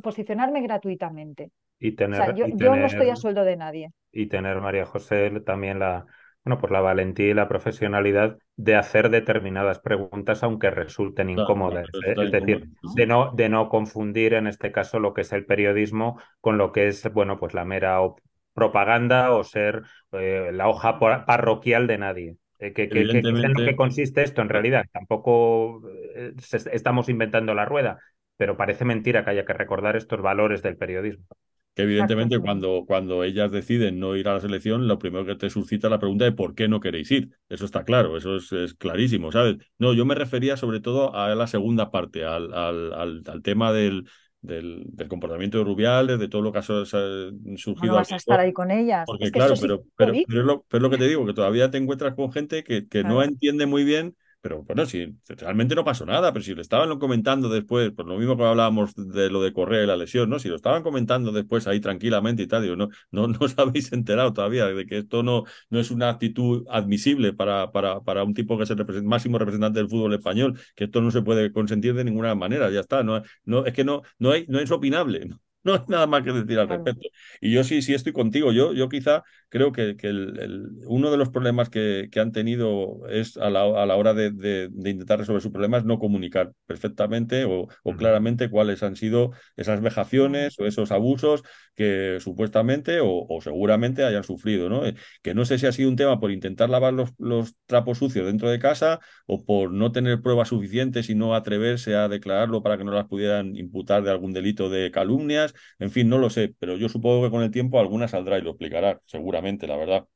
posicionarme gratuitamente. Y tener, yo, no estoy a sueldo de nadie. Y tener, María José, también la, bueno, por pues la valentía y la profesionalidad de hacer determinadas preguntas aunque resulten incómodas. ¿eh? es decir, De, no, de no confundir en este caso lo que es el periodismo con lo que es, bueno, pues la mera propaganda o ser eh, la hoja parroquial de nadie. Eh, que, en qué consiste esto en realidad. Tampoco estamos inventando la rueda, pero parece mentira que haya que recordar estos valores del periodismo. Que evidentemente cuando, cuando ellas deciden no ir a la selección, lo primero que te suscita la pregunta de por qué no queréis ir. Eso está claro, eso es, clarísimo, ¿sabes? No, yo me refería sobre todo a la segunda parte, al, al, al, tema del, del, comportamiento de Rubiales, de todo lo que ha ah, surgido. No vas a estar ahí con ellas. Porque, claro, pero, pero, es lo, que te digo, que todavía te encuentras con gente que, que no entiende muy bien pero bueno, si realmente no pasó nada, pero si lo estaban comentando después, por lo mismo que hablábamos de lo de Correa y la lesión, ¿no? Si lo estaban comentando después ahí tranquilamente y tal, digo, no, no, no os habéis enterado todavía de que esto no, no es una actitud admisible para, para, para un tipo que es el máximo representante del fútbol español, que esto no se puede consentir de ninguna manera, ya está, no, no es que no, no, hay, no es opinable, ¿no? No hay nada más que decir al respecto. Y yo sí, sí estoy contigo. Yo, yo quizá creo que, el, uno de los problemas que, han tenido es a la, a la hora de, intentar resolver su problema es no comunicar perfectamente o, claramente cuáles han sido esas vejaciones o esos abusos que supuestamente o, seguramente hayan sufrido. ¿no? Eh, que no sé si ha sido un tema por intentar lavar los trapos sucios dentro de casa o por no tener pruebas suficientes y no atreverse a declararlo para que no las pudieran imputar de algún delito de calumnias en fin, no lo sé, pero yo supongo que con el tiempo alguna saldrá y lo explicará, seguramente, la verdad.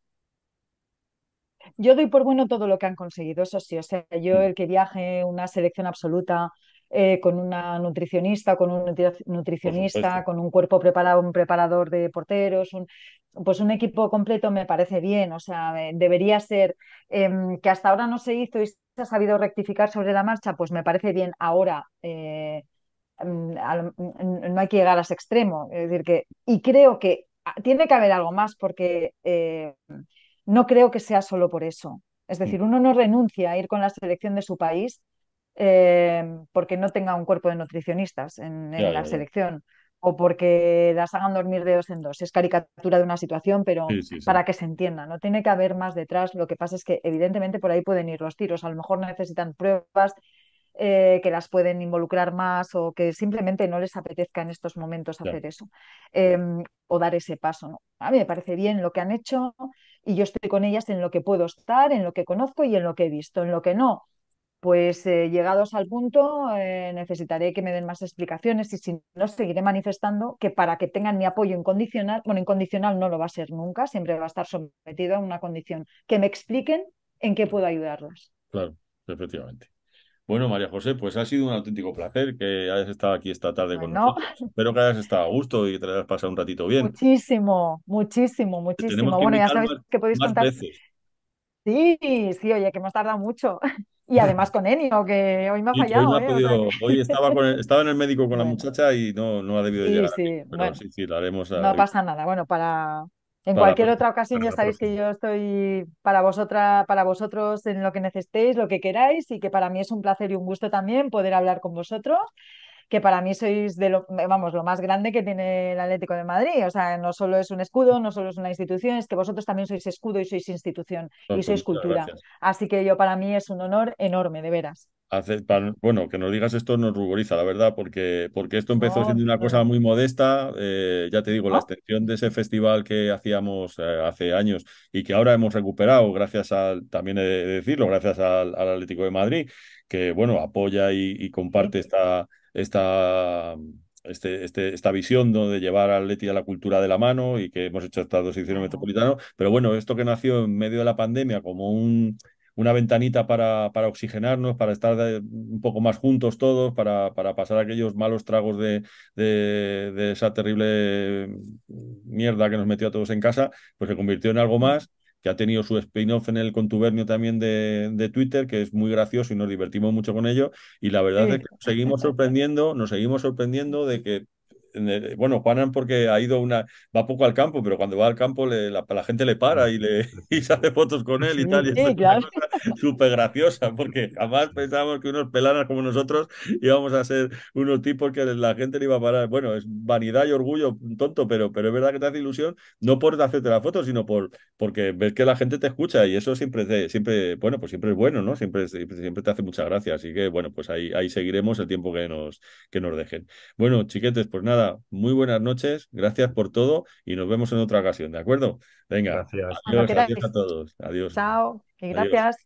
Yo doy por bueno todo lo que han conseguido, eso sí, o sea, yo mm. el que viaje, una selección absoluta, eh, con una nutricionista, con un nutricionista, con un cuerpo preparado, un preparador de porteros, un, pues un equipo completo me parece bien, o sea, eh, debería ser em, que hasta ahora no se hizo y se ha sabido rectificar sobre la marcha, pues me parece bien ahora. Eh, Mm, mm, mm, no hay que llegar a ese extremo. Es decir, que, y creo que tiene que haber algo más porque eh, no creo que sea solo por eso. Es decir, uno no renuncia a ir con la selección de su país eh, porque no tenga un cuerpo de nutricionistas en, la selección o porque las hagan dormir de dos en dos. Es caricatura de una situación, pero para que se entienda, no tiene que haber más detrás. Lo que pasa es que evidentemente por ahí pueden ir los tiros. A lo mejor necesitan pruebas, eh, que las pueden involucrar más o que simplemente no les apetezca en estos momentos hacer eso em, o dar ese paso. A mí me parece bien lo que han hecho y yo estoy con ellas en lo que puedo estar, en lo que conozco y en lo que he visto, en lo que no. Pues eh, llegados al punto, eh, necesitaré que me den más explicaciones y si no, seguiré manifestando que para que tengan mi apoyo incondicional, bueno, incondicional no lo va a ser nunca, siempre va a estar sometido a una condición, que me expliquen en qué puedo ayudarlas. Claro, efectivamente. Bueno, María José, pues ha sido un auténtico placer que hayas estado aquí esta tarde con nosotros. Espero que hayas estado a gusto y que te hayas pasado un ratito bien. Muchísimo, muchísimo, muchísimo. Bueno, ya sabéis que podéis contar. Veces. Sí, sí, oye, que hemos tardado mucho. Y además con Enio, que hoy me ha fallado. ¿eh? Hoy, estaba, con estaba en el médico con la muchacha y no, no ha debido llegar. Sí, sí, haremos. No pasa nada. Bueno, para, en cualquier otra ocasión ya sabéis que yo estoy para vosotras, para vosotros en lo que necesitéis, lo que queráis y que para mí es un placer y un gusto también poder hablar con vosotros que para mí sois de lo, vamos, lo más grande que tiene el Atlético de Madrid. O sea, no solo es un escudo, no solo es una institución, es que vosotros también sois escudo y sois institución y sois cultura. Así que yo para mí es un honor enorme, de veras. Bueno, que nos digas esto nos ruboriza, la verdad, porque, porque esto empezó siendo una cosa muy modesta. Eh, ya te digo, la extensión de ese festival que hacíamos eh, hace años y que ahora hemos recuperado, gracias al, también he de decirlo, gracias al, Atlético de Madrid, que bueno, apoya y, comparte esta, esta, este, este, esta visión de llevar a Leti a la cultura de la mano y que hemos hecho estas dos ediciones Metropolitano Pero bueno, esto que nació en medio de la pandemia como un, una ventanita para, para, oxigenarnos, para estar un poco más juntos todos, para, para pasar aquellos malos tragos de, de, de, esa terrible mierda que nos metió a todos en casa, pues se convirtió en algo más que ha tenido su spin-off en el contubernio también de, Twitter, que es muy gracioso y nos divertimos mucho con ello. Y la verdad es que nos seguimos sorprendiendo, nos seguimos sorprendiendo de que bueno, Juanan porque ha ido una, va poco al campo, pero cuando va al campo la, gente le para y le y se hace fotos con él y tal. Y sí, súper graciosa, porque jamás pensábamos que unos pelanas como nosotros íbamos a ser unos tipos que la gente le iba a parar. Bueno, es vanidad y orgullo tonto, pero, pero es verdad que te hace ilusión, no por hacerte la foto, sino por porque ves que la gente te escucha y eso siempre, siempre bueno, pues siempre es bueno, ¿no? Siempre, siempre, te hace mucha gracia. Así que, bueno, pues ahí, ahí seguiremos el tiempo que nos, que nos dejen. Bueno, chiquetes, pues nada muy buenas noches, gracias por todo y nos vemos en otra ocasión, ¿de acuerdo? Venga, gracias. Adiós, a todos. Adiós. Chao y gracias.